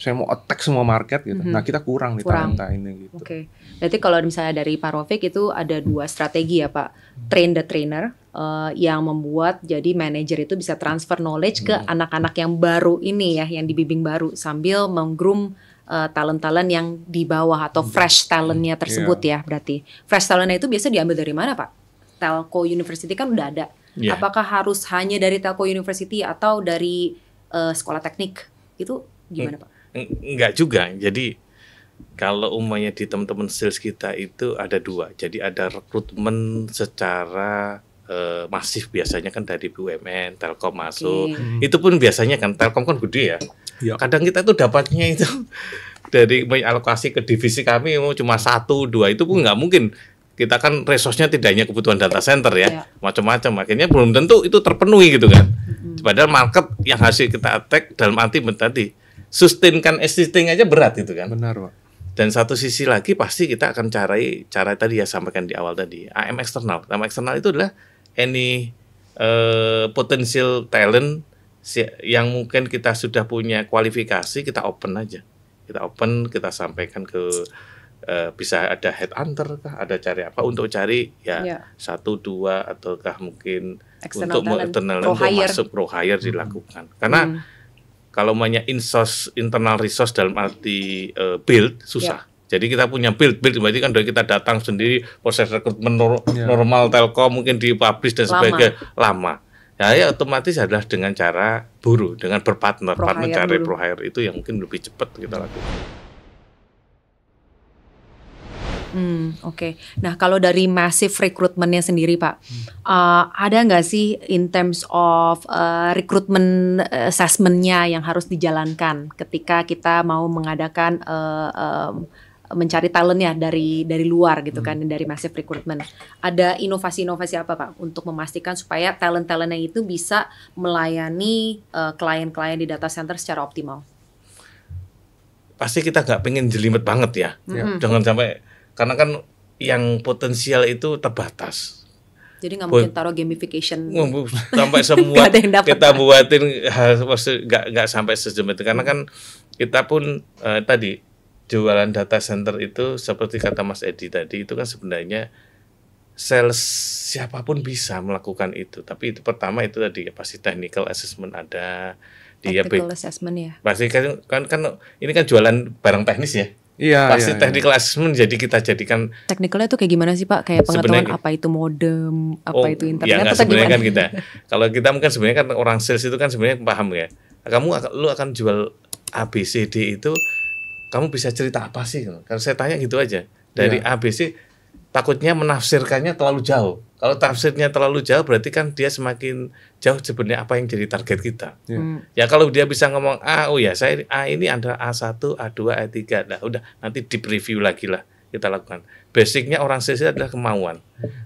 saya mau attack semua market gitu. Mm -hmm. Nah mhm. kita kurang di talenta ini gitu. Oke, okay. berarti kalau misalnya dari Pak Rofik itu ada dua strategi ya Pak, train the trainer uh, yang membuat jadi manajer itu bisa transfer knowledge ke anak-anak hmm. yang baru ini ya, yang dibimbing baru sambil menggroom uh, talent-talent yang di bawah atau iya. fresh talentnya iya. tersebut yeah. ya berarti. Fresh talentnya itu biasa diambil dari mana Pak? Telco University kan udah ada. Yeah. Apakah harus hanya dari Telco University atau dari uh, sekolah teknik? Itu gimana hmm. Pak? Enggak juga. Jadi kalau umumnya di teman-teman sales kita itu ada dua. Jadi ada rekrutmen secara uh, masif biasanya kan dari BUMN, Telkom masuk. Okay. Hmm. Itu pun biasanya kan Telkom kan gede ya. ya. Kadang kita tuh dapatnya itu dari alokasi ke divisi kami mau cuma satu dua itu pun nggak mungkin kita kan resource-nya tidak hanya kebutuhan data center ya, ya. macam-macam. Akhirnya belum tentu itu terpenuhi gitu kan. Hmm. Padahal market yang hasil kita attack dalam arti tadi sustainkan existing aja berat itu kan. Benar, Pak. Dan satu sisi lagi pasti kita akan cari cara tadi ya sampaikan di awal tadi AM eksternal. AM eksternal itu adalah any uh, potential talent yang mungkin kita sudah punya kualifikasi kita open aja. Kita open, kita sampaikan ke uh, bisa ada headhunter kah, ada cari apa untuk cari ya yeah. satu dua ataukah mungkin external untuk talent. internal pro untuk hire. masuk pro hire dilakukan. Hmm. Karena hmm kalau namanya insource internal resource dalam arti uh, build susah. Yeah. Jadi kita punya build build berarti kan dari kita datang sendiri proses rekrutmen yeah. normal telkom mungkin di publish dan sebagainya lama. Ya, ya otomatis adalah dengan cara buru dengan berpartner, pro partner cari pro hire itu yang mungkin lebih cepat kita lakukan. Hmm, Oke. Okay. Nah kalau dari massive recruitmentnya sendiri Pak, hmm. uh, ada nggak sih in terms of uh, eh, rekrutmen eh, assessmentnya yang harus dijalankan ketika kita mau mengadakan uh, um, mencari talentnya dari dari luar gitu kan, hmm. kan dari massive recruitment? Ada inovasi-inovasi apa Pak untuk memastikan supaya talent-talentnya itu bisa melayani klien klien-klien di data center secara optimal? Pasti kita nggak pengen jelimet banget ya, hmm. jangan sampai karena kan yang potensial itu terbatas jadi nggak mungkin taruh gamification sampai semua kita buatin nggak nggak sampai sejam itu karena kan kita pun uh, tadi jualan data center itu seperti kata Mas Edi tadi itu kan sebenarnya sales siapapun bisa melakukan itu tapi itu pertama itu tadi ya, pasti technical assessment ada dia technical assessment ya pasti kan, kan kan ini kan jualan barang teknis ya Iya, pasti iya, technical iya. assessment jadi kita jadikan technicalnya itu kayak gimana sih pak kayak pengetahuan apa itu modem apa oh, itu ya, internet ya, atau kan gimana kan kita kalau kita mungkin sebenarnya kan orang sales itu kan sebenarnya paham ya kamu lu akan jual ABCD itu kamu bisa cerita apa sih kalau saya tanya gitu aja dari ya. ABC takutnya menafsirkannya terlalu jauh. Kalau tafsirnya terlalu jauh berarti kan dia semakin jauh sebenarnya apa yang jadi target kita. Yeah. Hmm. Ya kalau dia bisa ngomong A, ah, oh ya saya ah, A ini adalah A1, A2, A3. Nah, udah nanti di preview lagi lah kita lakukan. Basicnya orang CC adalah kemauan.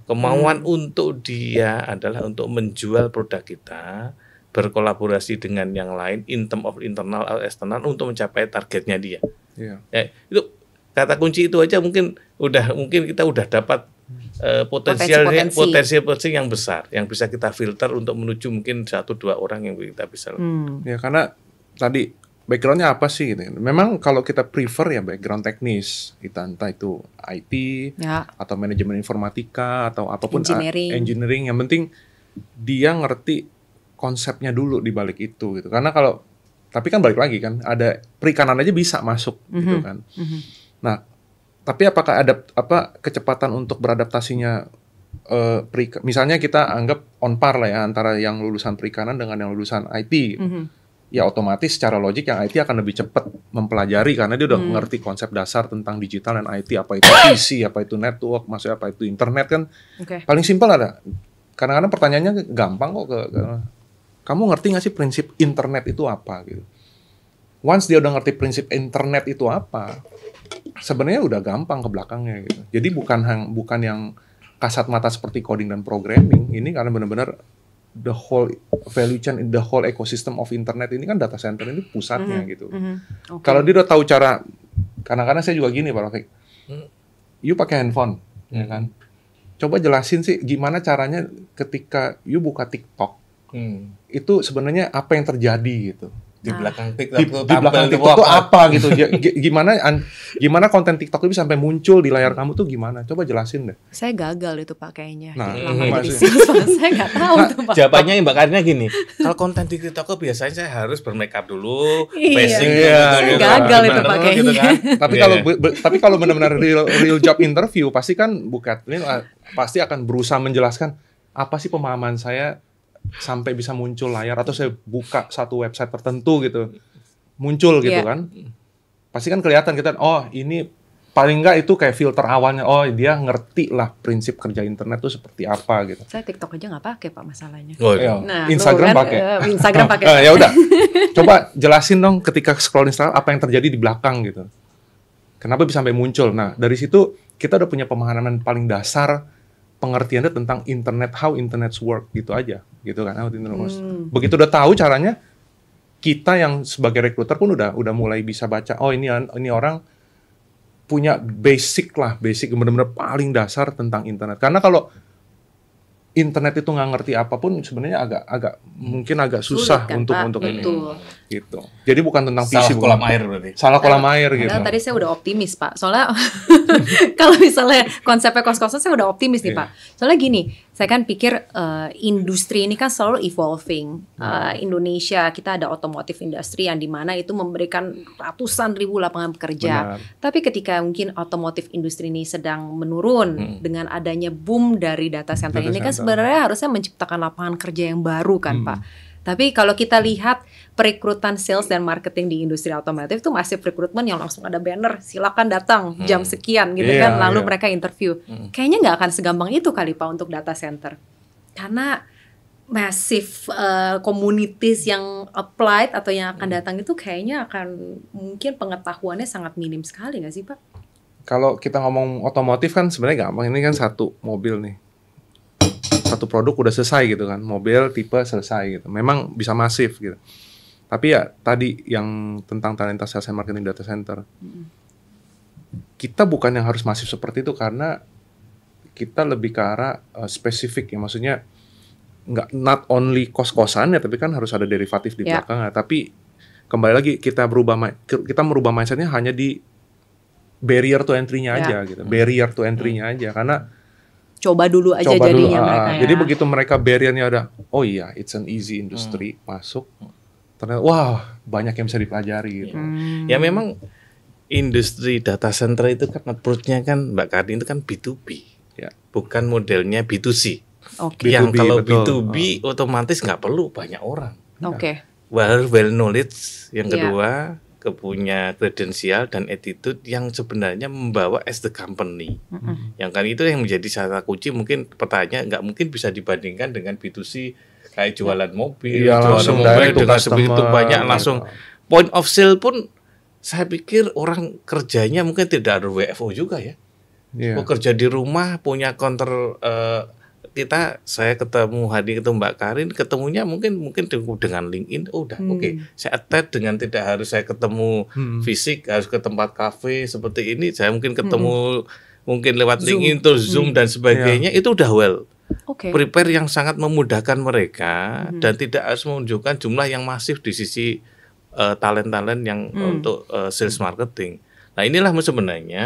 Kemauan hmm. untuk dia adalah untuk menjual produk kita, berkolaborasi dengan yang lain in term of internal atau external untuk mencapai targetnya dia. Yeah. Ya, eh, itu kata kunci itu aja mungkin udah mungkin kita udah dapat uh, potensial potensi potensi yang besar yang bisa kita filter untuk menuju mungkin satu dua orang yang kita bisa hmm. ya karena tadi backgroundnya apa sih gitu memang kalau kita prefer ya background teknis kita entah itu IT ya. atau manajemen informatika atau apapun ah, engineering. engineering yang penting dia ngerti konsepnya dulu di balik itu gitu karena kalau tapi kan balik lagi kan ada perikanan aja bisa masuk mm -hmm. gitu mm-hmm. kan mm -hmm. Nah, tapi apakah ada apa kecepatan untuk beradaptasinya uh, eh, perika, misalnya kita anggap on par lah ya antara yang lulusan perikanan dengan yang lulusan IT. Mm -hmm. Ya otomatis secara logik yang IT akan lebih cepat mempelajari karena dia udah mm. ngerti konsep dasar tentang digital dan IT apa itu PC, apa itu network, maksudnya apa itu internet kan. Okay. Paling simpel ada. Kadang-kadang pertanyaannya gampang kok ke, ke kamu ngerti nggak sih prinsip internet itu apa gitu. Once dia udah ngerti prinsip internet itu apa, sebenarnya udah gampang ke belakangnya gitu. Jadi bukan hang, bukan yang kasat mata seperti coding dan programming ini karena benar-benar the whole value chain, the whole ecosystem of internet ini kan data center ini pusatnya mm -hmm. gitu. Mm -hmm. okay. Kalau dia udah tahu cara, kadang-kadang saya juga gini Pak Rafiq. Hmm. you pakai handphone, mm -hmm. ya kan? Coba jelasin sih gimana caranya ketika you buka TikTok, mm. itu sebenarnya apa yang terjadi gitu di ah. belakang TikTok di, tuh di belakang TikTok tuh apa gitu ya, gimana an, gimana konten TikTok itu sampai muncul di layar kamu tuh gimana coba jelasin deh saya gagal itu pakainya. kayaknya nah, hmm. saya nggak tahu nah, tuh jawabannya mbak Karina gini kalau konten TikTok tuh biasanya saya harus bermakeup dulu facing iya. iya, gitu, gitu kan. Kan. gagal itu pak gitu kan. tapi iya, kalau iya. tapi kalau benar-benar real real job interview pasti kan bukan ini ah, pasti akan berusaha menjelaskan apa sih pemahaman saya sampai bisa muncul layar atau saya buka satu website tertentu gitu muncul gitu yeah. kan pasti kan kelihatan kita oh ini paling nggak itu kayak filter awalnya oh dia ngerti lah prinsip kerja internet tuh seperti apa gitu saya TikTok aja nggak pakai pak masalahnya oh, iya. iya. nah, Instagram kan, pakai uh, Instagram pakai uh, ya udah coba jelasin dong ketika scroll Instagram apa yang terjadi di belakang gitu kenapa bisa sampai muncul nah dari situ kita udah punya pemahaman paling dasar pengertiannya tentang internet how internet work gitu aja gitu kan how internet works. Hmm. Begitu udah tahu caranya kita yang sebagai rekruter pun udah udah mulai bisa baca oh ini ini orang punya basic lah basic benar-benar paling dasar tentang internet karena kalau internet itu nggak ngerti apapun sebenarnya agak agak mungkin agak susah Sulit, kan, untuk Pak? untuk Betul. ini gitu. Jadi bukan tentang salah kolam air berarti. Salah kolam nah, air gitu. Tadi saya udah optimis pak. Soalnya kalau misalnya konsepnya kos-kosan saya udah optimis nih iya. pak. Soalnya gini, saya kan pikir uh, industri ini kan selalu evolving. Uh, Indonesia kita ada otomotif industri yang dimana itu memberikan ratusan ribu lapangan pekerja. Tapi ketika mungkin otomotif industri ini sedang menurun hmm. dengan adanya boom dari data center data ini kan center. kan sebenarnya harusnya menciptakan lapangan kerja yang baru kan hmm. pak. Tapi kalau kita lihat perekrutan sales hmm. dan marketing di industri otomotif itu masih rekrutmen yang langsung ada banner silakan datang jam hmm. sekian gitu yeah, kan lalu yeah. mereka interview hmm. kayaknya nggak akan segampang itu kali pak untuk data center karena masif uh, eh, communities yang applied atau yang akan hmm. datang itu kayaknya akan mungkin pengetahuannya sangat minim sekali nggak sih pak? Kalau kita ngomong otomotif kan sebenarnya gampang ini kan satu mobil nih satu produk udah selesai gitu kan mobil tipe selesai gitu memang bisa masif gitu tapi ya tadi yang tentang talenta sales and marketing data center. Kita bukan yang harus masif seperti itu karena kita lebih ke arah uh, spesifik ya maksudnya nggak not only kos kosan ya tapi kan harus ada derivatif di yeah. belakangnya tapi kembali lagi kita berubah kita merubah mindsetnya hanya di barrier to entry-nya yeah. aja gitu barrier to entry-nya hmm. aja karena coba dulu aja coba jadinya dulu, ah, ah. mereka ya. jadi begitu mereka barriernya ada oh iya it's an easy industry hmm. masuk ternyata wah banyak yang bisa dipelajari gitu. hmm. ya memang industri data center itu kan approach kan Mbak Kardi itu kan B2B. Ya. Bukan modelnya B2C. Okay. Yang kalau betul. B2B oh. otomatis nggak perlu banyak orang. Nah. Oke. Okay. Well, well knowledge yang iya. kedua, yeah. kepunya kredensial dan attitude yang sebenarnya membawa as the company. Mm -hmm. Yang kan itu yang menjadi salah kunci mungkin pertanyaan nggak mungkin bisa dibandingkan dengan B2C kayak jualan mobil, ya, jualan mobil dengan sebegitu banyak gitu. langsung point of sale pun saya pikir orang kerjanya mungkin tidak ada WFO juga ya. Yeah. Iya. kerja di rumah punya counter uh, kita saya ketemu Hadi ketemu Mbak Karin ketemunya mungkin mungkin dengan LinkedIn oh, udah hmm. oke okay. saya attach dengan tidak harus saya ketemu hmm. fisik harus ke tempat kafe seperti ini saya mungkin ketemu hmm. mungkin lewat Zoom. LinkedIn terus Zoom hmm. dan sebagainya yeah. itu udah well okay. prepare yang sangat memudahkan mereka hmm. dan tidak harus menunjukkan jumlah yang masif di sisi eh, talent-talent yang hmm. untuk uh, sales hmm. marketing. Nah inilah sebenarnya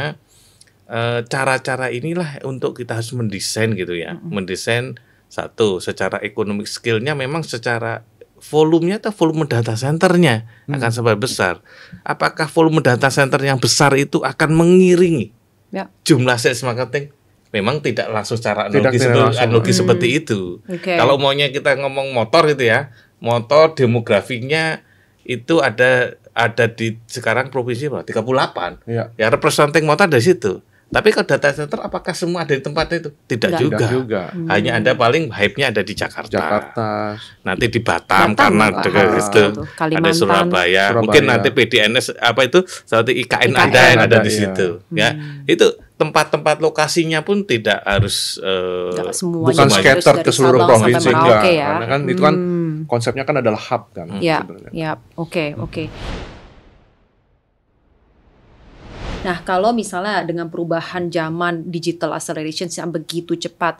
cara eh, cara-cara inilah untuk kita harus mendesain gitu ya, hmm. mendesain satu secara ekonomi skillnya memang secara volumenya atau volume data centernya hmm. akan sampai besar. Apakah volume data center yang besar itu akan mengiringi ya. jumlah sales marketing? memang tidak langsung secara analogi, tidak, tidak langsung. analogi hmm. seperti itu. Okay. Kalau maunya kita ngomong motor gitu ya, motor demografinya itu ada ada di sekarang provinsi berapa? 38. Iya. Ya, ya representing motor dari situ. Tapi kalau data center apakah semua ada di tempat itu? Tidak Enggak. juga. juga. Hmm. Hanya ada paling hype-nya ada di Jakarta. Jakarta. Nanti di Batam, Batam karena ah, dekat ah, itu. Kalimantan, ada Surabaya. Surabaya. Mungkin nanti PDNS apa itu seperti IKN, IKN ada yang ada, ada di ya. situ ya. Hmm. ya. Itu tempat-tempat lokasinya pun tidak harus uh, bukan scatter ke seluruh provinsi Ya. Karena kan hmm. itu kan hmm. konsepnya kan adalah hub kan. Iya. Iya. Oke, oke. Nah, kalau misalnya dengan perubahan zaman digital acceleration yang begitu cepat,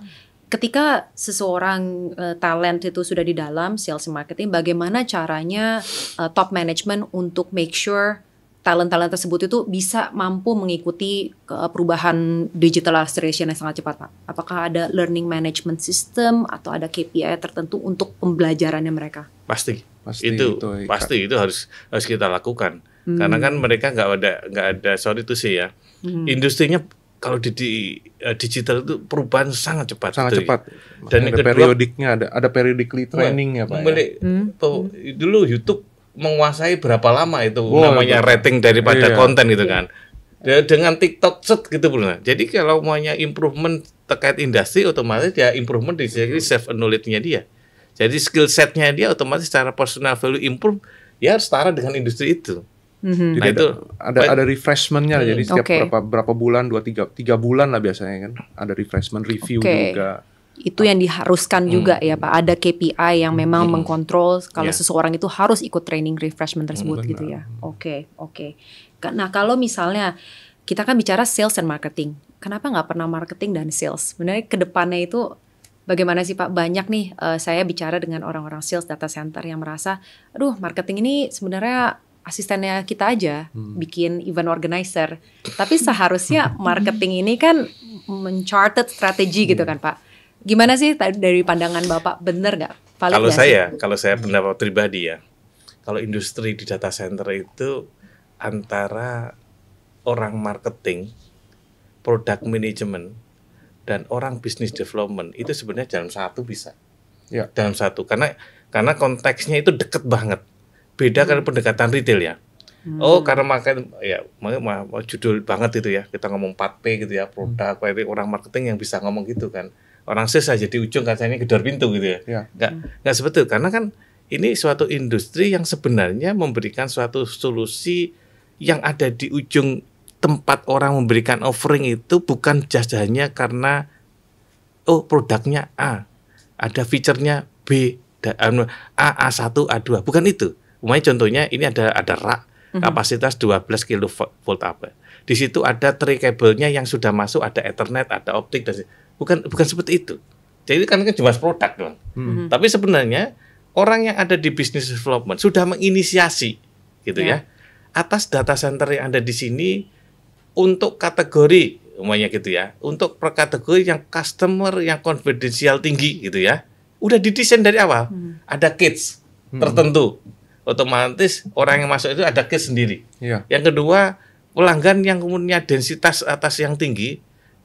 ketika seseorang uh, talent itu sudah di dalam sales marketing, bagaimana caranya uh, top management untuk make sure talent-talent tersebut itu bisa mampu mengikuti eh, perubahan digital acceleration yang sangat cepat, Pak? Apakah ada learning management system atau ada KPI tertentu untuk pembelajarannya mereka? Pasti, pasti itu, itu pasti itu harus harus kita lakukan. Hmm. Karena kan mereka nggak ada nggak ada sorry itu sih ya. Hmm. Industrinya kalau di, di e, digital itu perubahan sangat cepat. Sangat tuh, gitu ya. cepat. Dan ada periodiknya ada ada periodik training ya pak. Membeli, ya? Hmm. Tuh, dulu YouTube menguasai berapa lama itu oh, namanya itu. rating daripada iya. konten gitu kan. Iya. Dengan TikTok set gitu benar. Jadi kalau maunya improvement terkait industri otomatis ya improvement di segi self knowledge-nya dia. Jadi skill setnya dia otomatis secara personal value improve ya setara dengan industri itu. Mm-hmm. Jadi nah, ada, itu ada eh. ada refreshmentnya hmm. jadi setiap okay. berapa berapa bulan dua tiga tiga bulan lah biasanya kan ada refreshment review okay. juga itu yang diharuskan hmm. juga ya pak ada KPI yang memang hmm. mengkontrol kalau yeah. seseorang itu harus ikut training refreshment hmm, tersebut hmm, gitu ya oke okay, oke okay. nah kalau misalnya kita kan bicara sales dan marketing kenapa nggak pernah marketing dan sales sebenarnya kedepannya itu bagaimana sih Pak banyak nih uh, saya bicara dengan orang-orang sales data center yang merasa aduh marketing ini sebenarnya asistennya kita aja hmm. bikin event organizer. Tapi seharusnya marketing ini kan mencharted strategi hmm. gitu iya. kan Pak. Gimana sih dari pandangan Bapak benar nggak? Kalau saya, kalau saya pendapat pribadi ya, kalau industri di data center itu antara orang marketing, product management, dan orang business development itu sebenarnya dalam satu bisa, ya. dalam satu karena karena konteksnya itu deket banget beda karena hmm. pendekatan retail ya. Hmm. Oh, karena makan ya ma judul banget itu ya. Kita ngomong 4P gitu ya, produk, hmm. orang marketing yang bisa ngomong gitu kan. Orang sales aja di ujung katanya gedor pintu gitu ya. ya. gak hmm. sebetul karena kan ini suatu industri yang sebenarnya memberikan suatu solusi yang ada di ujung tempat orang memberikan offering itu bukan jasanya karena oh produknya A, ada fiturnya B, anu, A A1, A2, bukan itu Umumnya contohnya ini ada ada rak mm-hmm. kapasitas 12 volt apa. Di situ ada tri kabelnya yang sudah masuk, ada Ethernet, ada optik dan bukan bukan seperti itu. Jadi kan kan cuma produk dong. Mm-hmm. Mhm. Tapi sebenarnya orang yang ada di business development sudah menginisiasi gitu yeah. ya atas data center yang ada di sini untuk kategori umumnya gitu ya untuk per kategori yang customer yang konfidensial tinggi gitu ya udah didesain dari awal hmm. ada kids hmm. tertentu otomatis orang yang masuk itu ada case sendiri. Ya. Yang kedua, pelanggan yang kemudian densitas atas yang tinggi,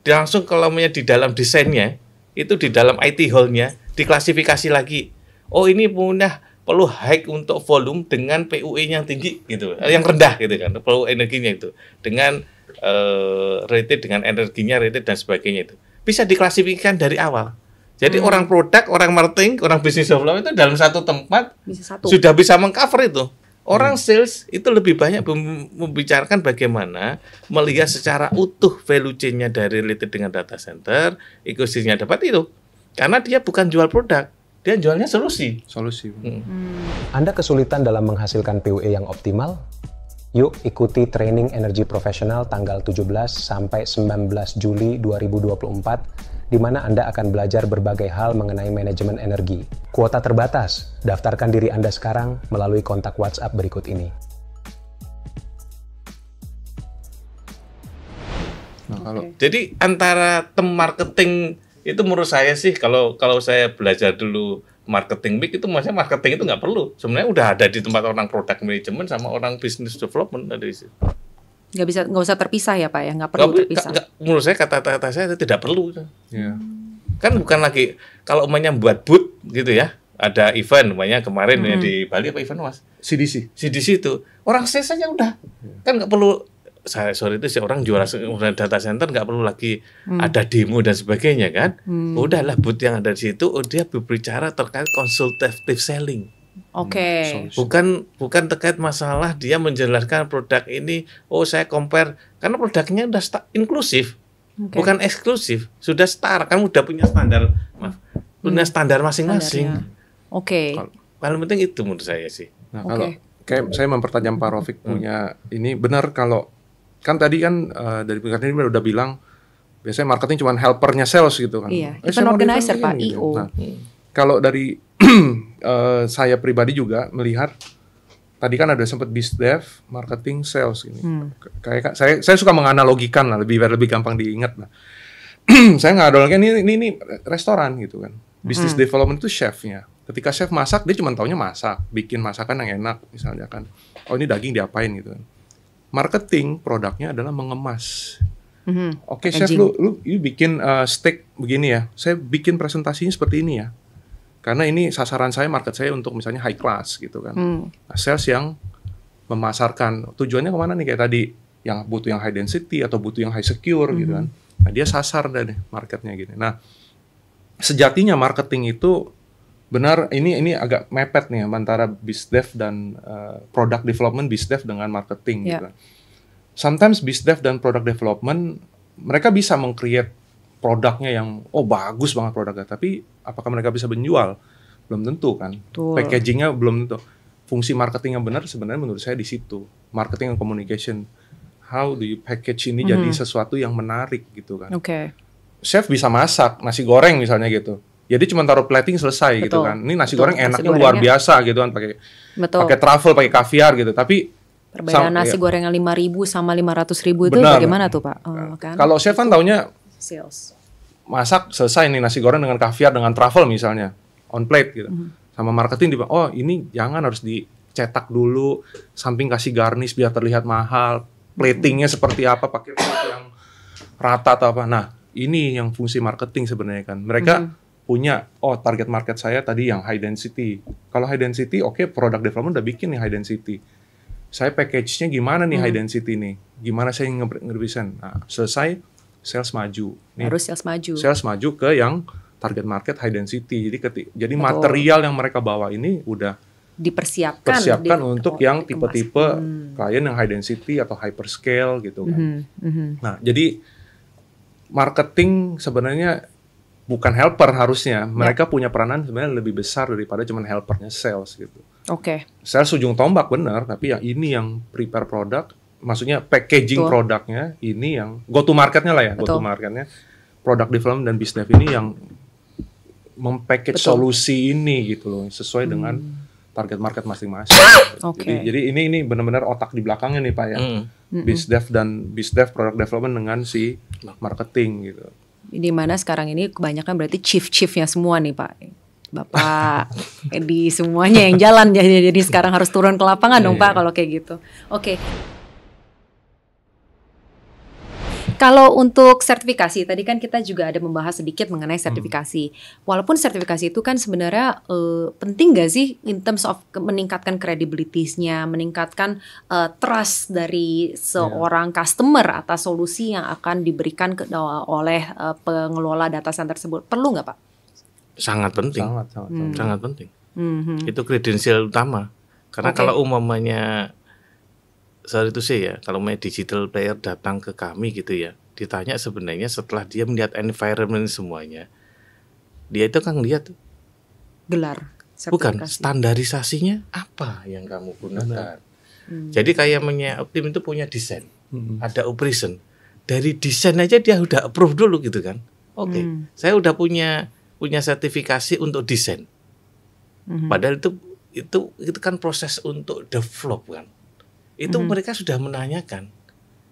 langsung kalau punya di dalam desainnya, itu di dalam IT hall-nya, diklasifikasi lagi. Oh ini punya perlu high untuk volume dengan PUE yang tinggi gitu, eh, yang rendah gitu kan, perlu energinya itu dengan uh, rated dengan energinya rated dan sebagainya itu bisa diklasifikasikan dari awal jadi hmm. orang produk, orang marketing, orang bisnis development itu dalam satu tempat bisa satu. sudah bisa mengcover itu. Orang hmm. sales itu lebih banyak membicarakan bagaimana melihat secara utuh value chain-nya dari related dengan data center, ekosistemnya dapat itu. Karena dia bukan jual produk, dia jualnya solusi. Solusi. Hmm. hmm. Anda kesulitan dalam menghasilkan PUE yang optimal? Yuk ikuti training energi profesional tanggal 17 sampai 19 Juli 2024 di mana Anda akan belajar berbagai hal mengenai manajemen energi. Kuota terbatas, daftarkan diri Anda sekarang melalui kontak WhatsApp berikut ini. Nah, kalau okay. jadi antara tem marketing itu menurut saya sih kalau kalau saya belajar dulu marketing big itu maksudnya marketing itu nggak perlu sebenarnya udah ada di tempat orang product management sama orang business development ada di situ nggak bisa nggak usah terpisah ya pak ya nggak perlu gak, terpisah gak, menurut saya kata-kata saya itu tidak perlu ya. kan bukan lagi kalau umumnya buat boot gitu ya ada event namanya kemarin hmm. ya, di Bali apa event mas CDC CDC itu orang saya saja udah iya. kan nggak perlu saya sore itu si orang juara data center nggak perlu lagi hmm. ada demo dan sebagainya kan hmm. udahlah boot yang ada di situ oh, dia berbicara terkait consultative selling Oke. Okay. Bukan bukan terkait masalah dia menjelaskan produk ini, oh saya compare karena produknya sudah inklusif, okay. bukan eksklusif, sudah star, kamu sudah punya standar, maaf, hmm. punya standar masing-masing. Oke. Kalau Okay. Paling penting itu menurut saya sih. Nah, okay. kalau kayak saya mempertajam Pak Rofik hmm. punya ini benar kalau kan tadi kan uh, dari pengertian ini udah bilang biasanya marketing cuma helpernya sales gitu kan. Iya, eh, organizer Pak, IO. Gitu. Nah, hmm. Kalau dari uh, saya pribadi juga melihat tadi kan ada sempat bis dev, marketing, sales ini. Hmm. Kayak saya saya suka menganalogikan lah lebih lebih gampang diingat lah. saya nggak ada lagi ini, ini ini restoran gitu kan. Business hmm. development itu chefnya. Ketika chef masak dia cuma taunya masak, bikin masakan yang enak misalnya kan. Oh ini daging diapain gitu kan. Marketing produknya adalah mengemas. Mm-hmm. Oke okay, chef lu lu lu bikin uh, steak begini ya. Saya bikin presentasinya seperti ini ya karena ini sasaran saya, market saya untuk misalnya high class gitu kan. Hmm. Nah, sales yang memasarkan tujuannya kemana nih kayak tadi yang butuh yang high density atau butuh yang high secure gitu hmm. gitu kan. Nah dia sasar dari marketnya gini. Nah sejatinya marketing itu benar ini ini agak mepet nih ya, antara dev dan uh, product development dev dengan marketing yeah. gitu. Ya. Kan. Sometimes bisdev dan product development mereka bisa mengcreate produknya yang oh bagus banget produknya, tapi apakah mereka bisa menjual? Belum tentu kan. Betul. Packagingnya belum tentu. Fungsi marketing yang benar sebenarnya menurut saya di situ. Marketing and communication. How do you package ini mm -hmm. jadi sesuatu yang menarik gitu kan. Oke. Okay. Chef bisa masak nasi goreng misalnya gitu. Jadi cuma taruh plating selesai gitu, Betul. gitu kan. Ini nasi Betul. goreng enaknya luar biasa gitu kan pakai pakai truffle, pakai kaviar gitu. Tapi perbedaan sama, nasi iya. goreng yang lima ribu sama lima ratus ribu itu Benar. bagaimana tuh, Pak? Oh, kan? Kalau chef kan taunya sales masak selesai nih nasi goreng dengan kaviar dengan truffle misalnya on plate gitu. Mm -hmm. Sama marketing di oh ini jangan harus dicetak dulu, samping kasih garnish biar terlihat mahal, platingnya seperti apa pakai plat yang rata atau apa. Nah, ini yang fungsi marketing sebenarnya kan. Mereka mm -hmm punya oh target market saya tadi yang high density. Kalau high density oke okay, product development udah bikin nih high density. Saya package-nya gimana nih hmm. high density nih? Gimana saya nge ngerepresent? Nah, selesai sales maju. Nih, Harus sales maju. Sales maju ke yang target market high density. Jadi ketik, jadi Betul. material yang mereka bawa ini udah dipersiapkan persiapkan di, untuk yang tipe-tipe hmm. klien yang high density atau hyperscale gitu kan. Mm -hmm. Nah, jadi marketing sebenarnya bukan helper harusnya. Ya. Mereka yeah. punya peranan sebenarnya lebih besar daripada cuman helpernya sales gitu. Oke. Okay. Sales ujung tombak benar, tapi yang ini yang prepare product maksudnya packaging Betul. produknya ini yang go to marketnya lah ya, Betul. go to marketnya product development dan business ini yang mempackage Betul. solusi ini gitu loh sesuai hmm. dengan target market masing-masing. okay. Jadi, jadi ini ini benar-benar otak di belakangnya nih pak ya, mm. dev dan dev product development dengan si nah. marketing gitu. Di mana nah. sekarang ini kebanyakan berarti chief-chiefnya semua nih pak. Bapak Edi semuanya yang jalan jadi jadi sekarang harus turun ke lapangan dong iya. Pak kalau kayak gitu. Oke. Okay. Kalau untuk sertifikasi tadi kan kita juga ada membahas sedikit mengenai hmm. sertifikasi. Hmm. Walaupun sertifikasi itu kan sebenarnya uh, penting gak sih in terms of meningkatkan kredibilitasnya, meningkatkan uh, trust dari seorang yeah. customer atas solusi yang akan diberikan ke, eh, oleh uh, pengelola data center tersebut. Perlu nggak, Pak? Sangat penting. Sangat sangat, hmm. sangat penting. hmm. Itu kredensial utama. Karena okay. kalau umumnya sorry itu sih ya, kalau main digital player datang ke kami gitu ya, ditanya sebenarnya setelah dia melihat environment semuanya, dia itu kan lihat gelar, bukan standarisasinya apa yang kamu gunakan. Hmm. Jadi kayak punya Optim itu punya desain, hmm. ada operation. Dari desain aja dia udah approve dulu gitu kan. Oke, okay, hmm. saya udah punya punya sertifikasi untuk desain. Hmm. Padahal itu itu itu kan proses untuk develop kan itu hmm. mereka sudah menanyakan.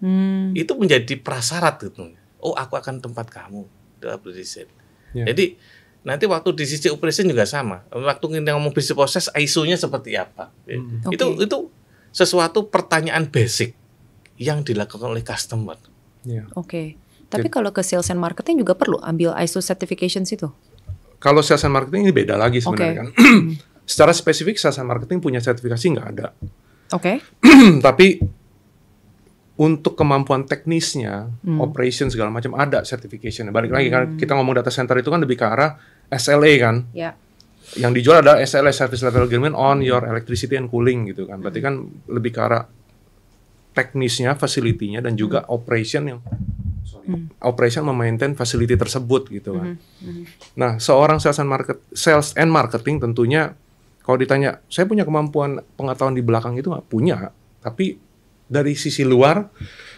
Hmm. Itu menjadi prasyarat gitu. Oh, aku akan tempat kamu dalam desain. Yeah. Jadi nanti waktu di sisi operation juga sama. Waktu kita ngomong bisnis proses isunya seperti apa. Ya. Hmm. Okay. Itu itu sesuatu pertanyaan basic yang dilakukan oleh customer. Yeah. Oke. Okay. Tapi kalau ke sales and marketing juga perlu ambil ISO certification situ Kalau sales and marketing ini beda lagi sebenarnya okay. kan. Hmm. Secara spesifik sales and marketing punya sertifikasi nggak ada. Oke. Okay. Tapi untuk kemampuan teknisnya, hmm. operation segala macam ada certification. Balik lagi kan, hmm. kan kita ngomong data center itu kan lebih ke arah SLA kan. Yeah. Yang dijual adalah SLA Service Level Agreement on your electricity and cooling gitu kan. Berarti hmm. kan lebih ke arah teknisnya, facility-nya dan juga hmm. operation yang hmm. operation memaintain facility tersebut gitu kan. Hmm. Hmm. Nah, seorang sales and market sales and marketing tentunya kalau ditanya, saya punya kemampuan pengetahuan di belakang itu nggak punya, tapi dari sisi luar,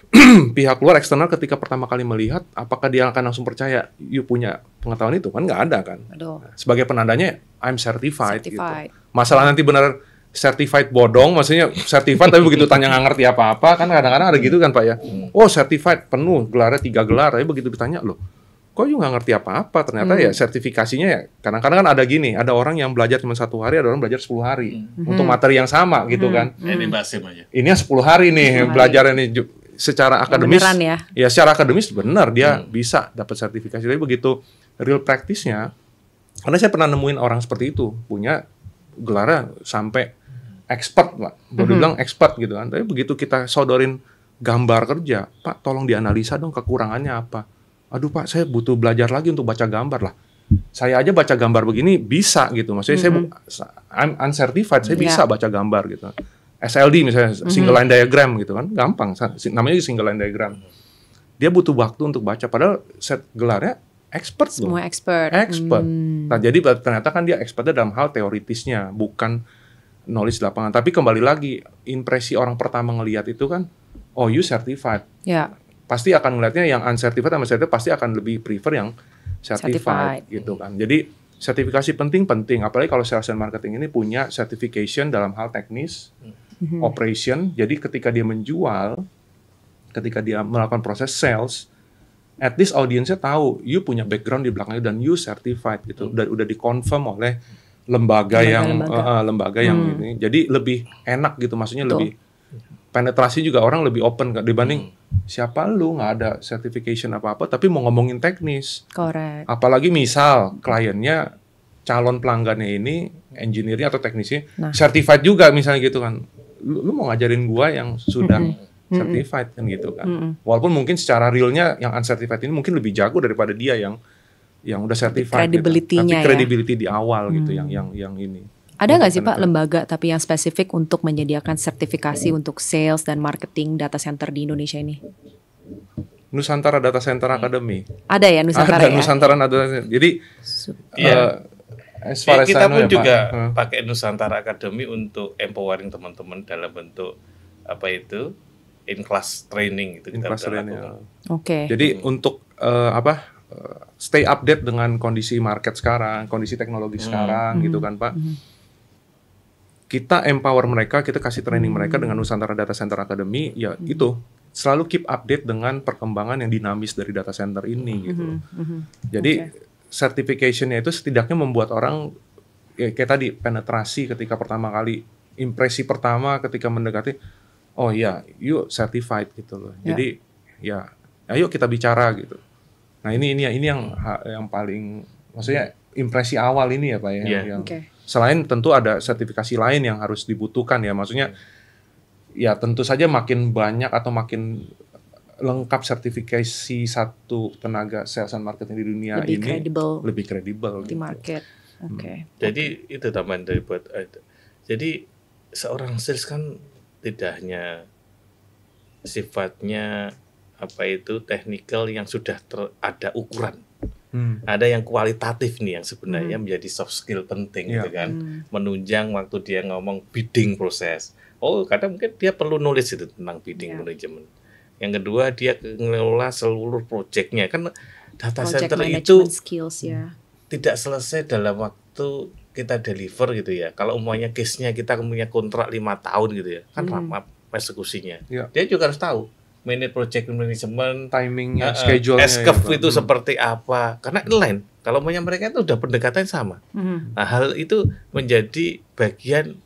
pihak luar eksternal ketika pertama kali melihat, apakah dia akan langsung percaya you punya pengetahuan itu kan nggak ada kan? Aduh. Nah, sebagai penandanya, I'm certified, gitu. certified. gitu. Masalah nanti benar certified bodong, maksudnya certified tapi begitu tanya nggak ngerti apa-apa, kan kadang-kadang ada gitu kan Pak ya. Hmm. Oh certified penuh, gelarnya tiga gelar, tapi begitu ditanya loh, kok juga nggak ngerti apa-apa ternyata ya hmm. ya sertifikasinya ya kadang-kadang kan ada gini ada orang yang belajar cuma satu hari ada orang belajar sepuluh hari hmm. hmm. untuk materi yang sama gitu hmm. kan eh, ini basim aja ini sepuluh hari nih 10 hari. belajar ini secara akademis beneran ya. ya secara akademis benar dia hmm. bisa dapat sertifikasi tapi begitu real praktisnya karena saya pernah nemuin orang seperti itu punya gelar sampai expert lah. baru hmm. bilang expert gitu kan tapi begitu kita sodorin gambar kerja pak tolong dianalisa dong kekurangannya apa aduh pak saya butuh belajar lagi untuk baca gambar lah saya aja baca gambar begini bisa gitu maksudnya mm-hmm. saya I'm uncertified saya yeah. bisa baca gambar gitu SLD misalnya mm-hmm. single line diagram gitu kan gampang namanya single line diagram dia butuh waktu untuk baca padahal set gelarnya expert semua loh. expert expert mm. nah jadi ternyata kan dia expertnya dalam hal teoritisnya bukan knowledge lapangan tapi kembali lagi impresi orang pertama ngelihat itu kan oh you certified yeah pasti akan melihatnya yang uncertified sama certified pasti akan lebih prefer yang certified, certified. gitu iya. kan. Jadi sertifikasi penting-penting apalagi kalau sales and marketing ini punya certification dalam hal teknis, mm-hmm. operation. Jadi ketika dia menjual, ketika dia melakukan proses sales, at least audiensnya tahu you punya background di belakangnya dan you certified gitu. Mm. Iya. Udah udah dikonfirm oleh lembaga, lembaga yang lembaga, uh, lembaga yang hmm. ini. Jadi lebih enak gitu maksudnya Tuh. lebih penetrasi juga orang lebih open dibanding hmm. siapa lu nggak ada certification apa apa tapi mau ngomongin teknis. Correct. Apalagi misal kliennya calon pelanggannya ini engineer atau teknisi nah. certified juga misalnya gitu kan. Lu, lu mau ngajarin gua yang sudah mm -mm. certified kan gitu kan. Mm -hmm. Walaupun mungkin secara realnya yang uncertified ini mungkin lebih jago daripada dia yang yang udah certified. Credibility-nya gitu. Tapi ya. credibility di awal gitu, mm. gitu yang yang yang ini. Ada nggak sih Pak lembaga tapi yang spesifik untuk menyediakan sertifikasi untuk sales dan marketing data center di Indonesia ini? Nusantara Data Center iya. Academy. Ada ya Nusantara Ada ya? Nusantara Data Center. Jadi ya. uh, ya, kita pun ya, juga Pak. Ya. pakai Nusantara Academy untuk empowering teman-teman dalam bentuk apa itu in class training itu kita class training. Ya. Oke. Okay. Jadi hmm. untuk uh, apa eh, stay update dengan kondisi market sekarang, kondisi teknologi hmm. sekarang hmm. gitu kan Pak. Hmm kita empower mereka, kita kasih training mereka hmm. dengan Nusantara Data Center Academy, ya hmm. itu selalu keep update dengan perkembangan yang dinamis dari data center ini hmm, gitu. -hmm. hmm. Jadi okay. certificationnya itu setidaknya membuat orang ya, kayak tadi penetrasi ketika pertama kali impresi pertama ketika mendekati, oh ya, yuk certified gitu loh. Yeah. Jadi ya, ayo kita bicara gitu. Nah ini ini ini yang yang paling maksudnya impresi awal ini ya pak ya yeah. yang okay Selain tentu ada sertifikasi lain yang harus dibutuhkan ya, maksudnya ya tentu saja makin banyak atau makin lengkap sertifikasi satu tenaga sales and marketing di dunia lebih ini credible. lebih kredibel di gitu. market. Hmm. Oke. Okay. Hmm. Jadi itu tambahan dari buat eh, jadi seorang sales kan tidak hanya sifatnya apa itu technical yang sudah ada ukuran Hmm. Ada yang kualitatif nih yang sebenarnya hmm. menjadi soft skill penting yeah. gitu kan. Hmm. Menunjang waktu dia ngomong bidding proses. Oh, kadang mungkin dia perlu nulis itu tentang bidding yeah. management. Yang kedua dia ngelola seluruh proyeknya kan data Project center itu skills ya. Tidak selesai dalam waktu kita deliver gitu ya. Kalau umumnya case-nya kita punya kontrak lima tahun gitu ya, kan hmm. rapat eksekusinya. Yeah. Dia juga harus tahu manage project management, timingnya, uh, schedule SKF ya, gitu. itu hmm. seperti apa. Karena lain, kalau punya mereka itu udah pendekatan sama. Hmm. Nah, hal itu menjadi bagian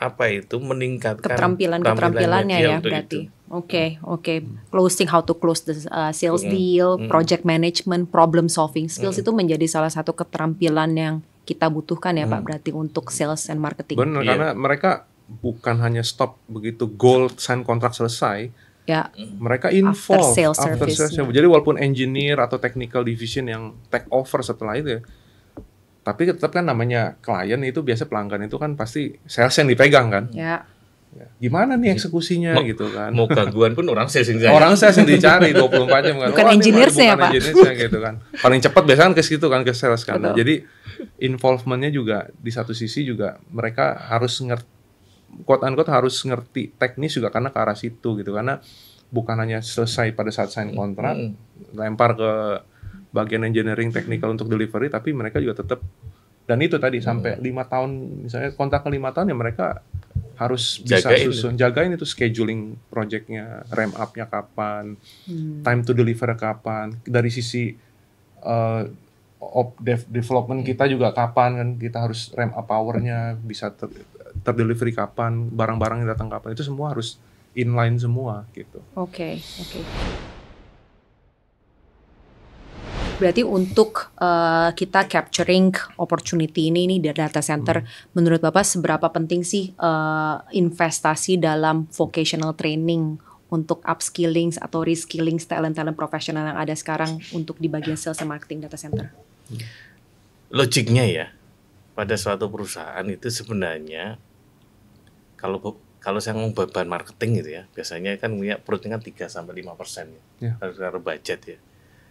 apa itu meningkatkan ya, keterampilan keterampilannya ya berarti. Oke, hmm. oke. Okay. Closing how to close the uh, sales hmm. deal, hmm. project management, problem solving hmm. skills hmm. itu menjadi salah satu keterampilan yang kita butuhkan ya hmm. Pak berarti untuk sales and marketing. Benar, yeah. karena mereka bukan hanya stop begitu goal sign kontrak selesai, Ya. Mereka involved after sales service. Jadi walaupun engineer atau technical division yang take over setelah itu ya, tapi tetap kan namanya klien itu biasa pelanggan itu kan pasti sales yang dipegang kan. Ya. ya. Gimana nih iya. eksekusinya gitu kan. Mau gangguan pun orang sales yang Orang sales yang dicari 24 jam kan. Bukan oh, sih ya Pak. Engineer gitu kan. Paling cepat biasanya kan ke situ kan ke sales kan. Betul. jadi involvementnya juga di satu sisi juga mereka harus ngerti quote unquote harus ngerti teknis juga karena ke arah situ gitu karena bukan hanya selesai pada saat sign kontrak hmm lempar ke bagian engineering technical untuk delivery tapi mereka juga tetap dan itu tadi sampai hmm. lima tahun misalnya kontrak ke lima tahun ya mereka harus bisa jagain. susun gitu. jagain itu scheduling projectnya ramp upnya kapan hmm. time to deliver kapan dari sisi uh, eh, of dev development kita hmm. juga kapan kan kita harus ramp up powernya bisa ter terdelivery kapan, barang barang yang datang kapan, itu semua harus inline semua gitu. Oke, okay, oke. Okay. Berarti untuk uh, kita capturing opportunity ini ini dari data center, hmm. menurut Bapak seberapa penting sih uh, investasi dalam vocational training untuk upskilling atau reskilling talent-talent profesional yang ada sekarang untuk di bagian sales and marketing data center? Logiknya ya, pada suatu perusahaan itu sebenarnya kalau kalau saya ngomong beban marketing gitu ya, biasanya kan minyak perutnya kan tiga sampai lima persen ya, ya. harus yeah. budget ya.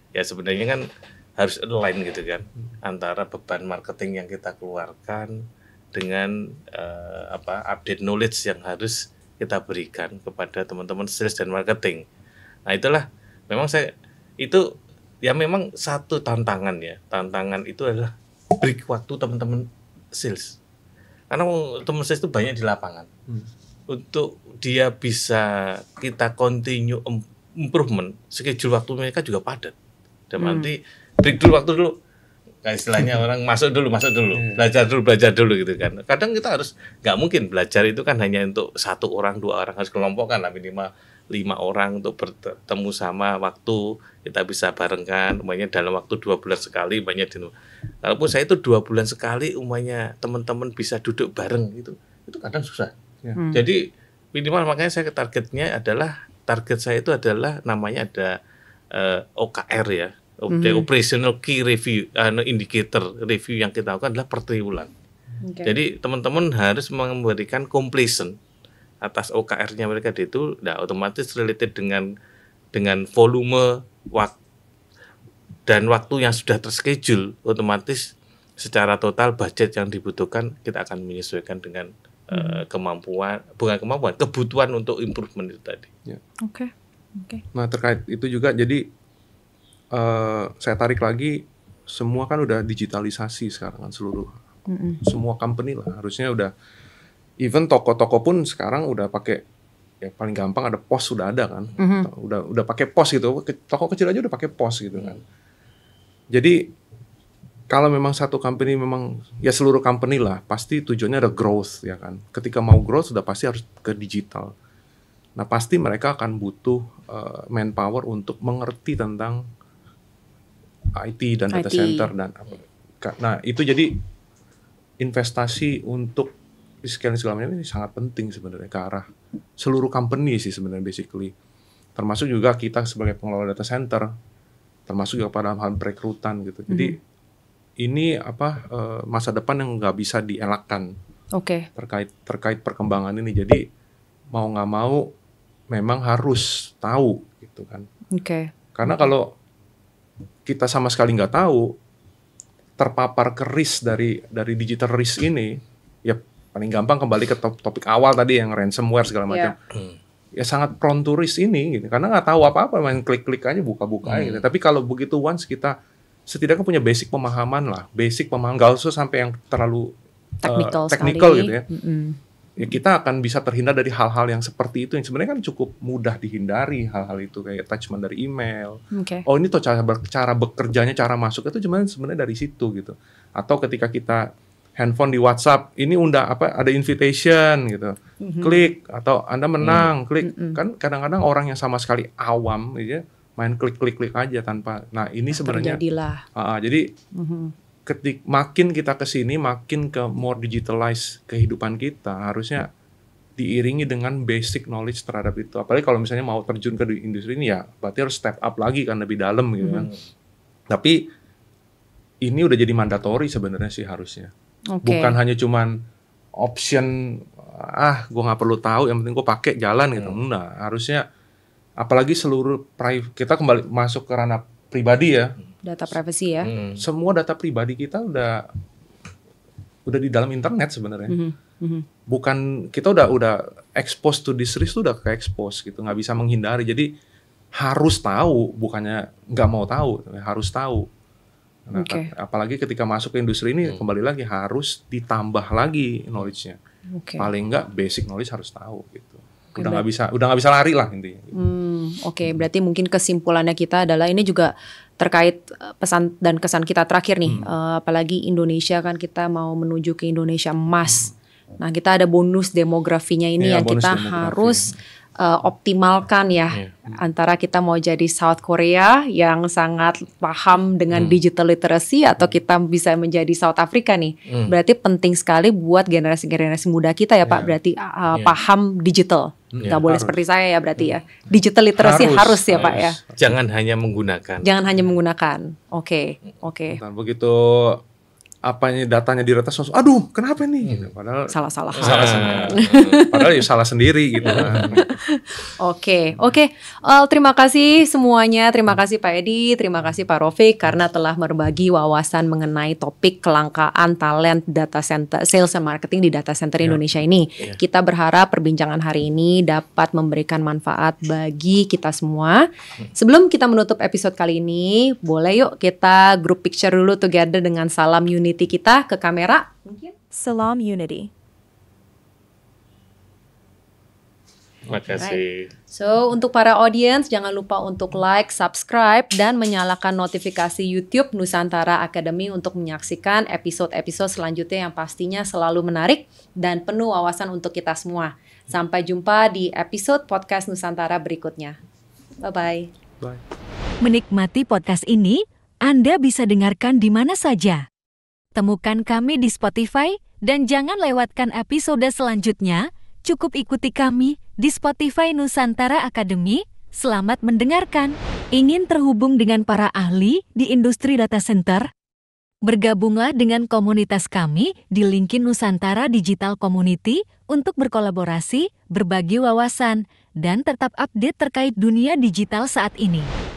Ya sebenarnya kan harus align gitu kan hmm. antara beban marketing yang kita keluarkan dengan uh, apa update knowledge yang harus kita berikan kepada teman-teman sales dan marketing. Nah itulah memang saya itu ya memang satu tantangan ya tantangan itu adalah break waktu teman-teman sales karena teman saya itu banyak di lapangan. Hmm. Untuk dia bisa kita continue improvement, schedule waktu mereka juga padat. Dan hmm. nanti break dulu waktu dulu. Nah, istilahnya orang masuk dulu, masuk dulu, hmm. belajar dulu, belajar dulu gitu kan. Kadang kita harus nggak mungkin belajar itu kan hanya untuk satu orang, dua orang harus kelompokkan lah minimal lima orang untuk bertemu sama waktu kita bisa barengkan umumnya dalam waktu dua bulan sekali banyak di kalaupun saya itu dua bulan sekali umumnya teman-teman bisa duduk bareng gitu itu kadang susah ya. hmm. jadi minimal makanya saya targetnya adalah target saya itu adalah namanya ada uh, eh, OKR ya mm-hmm. operational key review uh, indicator review yang kita lakukan adalah per triwulan okay. jadi teman-teman harus memberikan completion atas OKR-nya mereka di itu nah otomatis related dengan dengan volume wak, dan waktu yang sudah terschedule otomatis secara total budget yang dibutuhkan kita akan menyesuaikan dengan hmm. Eh, kemampuan bukan kemampuan kebutuhan untuk improvement itu tadi. Oke. Ya. Oke. Okay. Okay. Nah terkait itu juga jadi uh, saya tarik lagi semua kan udah digitalisasi sekarang kan seluruh mm -mm. semua company lah harusnya udah even toko-toko pun sekarang udah pakai ya paling gampang ada pos sudah ada kan mm-hmm. udah udah pakai pos gitu toko kecil aja udah pakai pos gitu kan jadi kalau memang satu company memang ya seluruh company lah pasti tujuannya ada growth ya kan ketika mau growth sudah pasti harus ke digital nah pasti mereka akan butuh uh, manpower untuk mengerti tentang IT dan IT. data center dan apa nah itu jadi investasi untuk fiskal segala macam ini sangat penting sebenarnya ke arah seluruh company sih sebenarnya basically. Termasuk juga kita sebagai pengelola data center, termasuk juga pada hal perekrutan gitu. Jadi hmm. ini apa eh, masa depan yang nggak bisa dielakkan. Okay. Terkait terkait perkembangan ini. Jadi mau nggak mau memang harus tahu gitu kan. Okay. Karena kalau kita sama sekali nggak tahu terpapar keris dari dari digital risk ini, ya paling gampang kembali ke top topik awal tadi yang ransomware segala iya. macam. Yeah. Hmm. Ya sangat prone to ini gitu. Karena nggak tahu apa-apa main klik-klik aja buka-buka gitu. hmm. gitu. Tapi kalau begitu once kita setidaknya punya basic pemahaman lah, basic pemahaman gak usah sampai yang terlalu eh, technical, uh, technical gitu ya. Mm -hmm. Ya kita akan bisa terhindar dari hal-hal yang seperti itu yang sebenarnya kan cukup mudah dihindari hal-hal itu kayak attachment dari email. Okay. Oh ini tuh cara cara bekerjanya, cara masuk itu cuman sebenarnya dari situ gitu. Atau ketika kita handphone di WhatsApp ini undang apa ada invitation gitu mm-hmm. klik atau anda mhm. menang mm-hmm. klik mm-hmm. kan kadang-kadang orang yang sama sekali awam gitu main klik-klik-klik aja tanpa nah ini sebenarnya uh, jadi mm-hmm. ketik makin kita ke sini makin ke more digitalized kehidupan kita harusnya diiringi dengan basic knowledge terhadap itu apalagi kalau misalnya mau terjun ke industri ini ya berarti harus step up lagi kan lebih dalam gitu mm-hmm. kan mhm. tapi ini udah jadi mandatori sebenarnya sih harusnya Okay. Bukan hanya cuman option ah gue nggak perlu tahu yang penting gue pakai jalan gitu. Hmm. Nah harusnya apalagi seluruh kita kembali masuk ke ranah pribadi ya. Data privasi ya. Hmm. hmm. Semua data pribadi kita udah udah di dalam internet sebenarnya. Mm -hmm. Bukan kita udah udah expose to this risk udah ke expose gitu nggak bisa menghindari. Jadi harus tahu bukannya nggak mau tahu harus tahu Nah, okay. apalagi ketika masuk ke industri ini hmm. kembali lagi harus ditambah lagi knowledge-nya. Okay. Paling enggak basic knowledge harus tahu gitu. udah nggak bisa, udah nggak bisa lari lah intinya. Gitu. Hmm, oke, okay. berarti mungkin kesimpulannya kita adalah ini juga terkait eh, pesan dan kesan kita terakhir nih. Hmm. Uh, apalagi Indonesia kan kita mau menuju ke Indonesia emas. Hmm. Nah, kita ada bonus demografinya ini iya, ya, yang kita harus uh, optimalkan ya yeah. antara kita mau jadi South Korea yang sangat paham dengan mm. digital literacy atau hmm. kita bisa menjadi South Africa nih. Mm. Berarti penting sekali buat generasi-generasi muda kita ya yeah. Pak iya. berarti uh, eh, yeah. Iya. paham digital. Hmm. nggak boleh harus. seperti saya ya berarti mm. ya. Hmm. Digital literacy harus, harus ya harus. Pak ya. Jangan hanya menggunakan. Jangan hanya menggunakan. Oke, okay, oke. Okay. Nah, begitu apanya datanya diretas langsung aduh kenapa nih gitu hmm. padahal salah salah salah padahal ya salah sendiri gitu iya. nah. oke oke oke terima kasih semuanya terima kasih Pak Edi terima kasih Pak Rofik karena telah berbagi wawasan mengenai topik kelangkaan talent data center sales and marketing di data center Indonesia Indonesia ini ya. kita berharap perbincangan hari ini dapat memberikan manfaat bagi kita semua hmm. sebelum kita menutup episode kali ini boleh yuk kita group picture dulu together dengan salam unit community kita ke kamera mungkin Salam Unity. Terima kasih. Right. So, untuk para audiens jangan lupa untuk like, subscribe, dan menyalakan notifikasi YouTube Nusantara Academy untuk menyaksikan episode-episode selanjutnya yang pastinya selalu menarik dan penuh wawasan untuk kita semua. Sampai jumpa di episode podcast Nusantara berikutnya. Bye-bye. Bye. Menikmati podcast ini, Anda bisa dengarkan di mana saja Temukan kami di Spotify dan jangan lewatkan episode selanjutnya. Cukup ikuti kami di Spotify Nusantara Academy. Selamat mendengarkan. Ingin terhubung dengan para ahli di industri data center? Bergabunglah dengan komunitas kami di LinkedIn Nusantara Digital Community untuk berkolaborasi, berbagi wawasan, dan tetap update terkait dunia digital saat ini.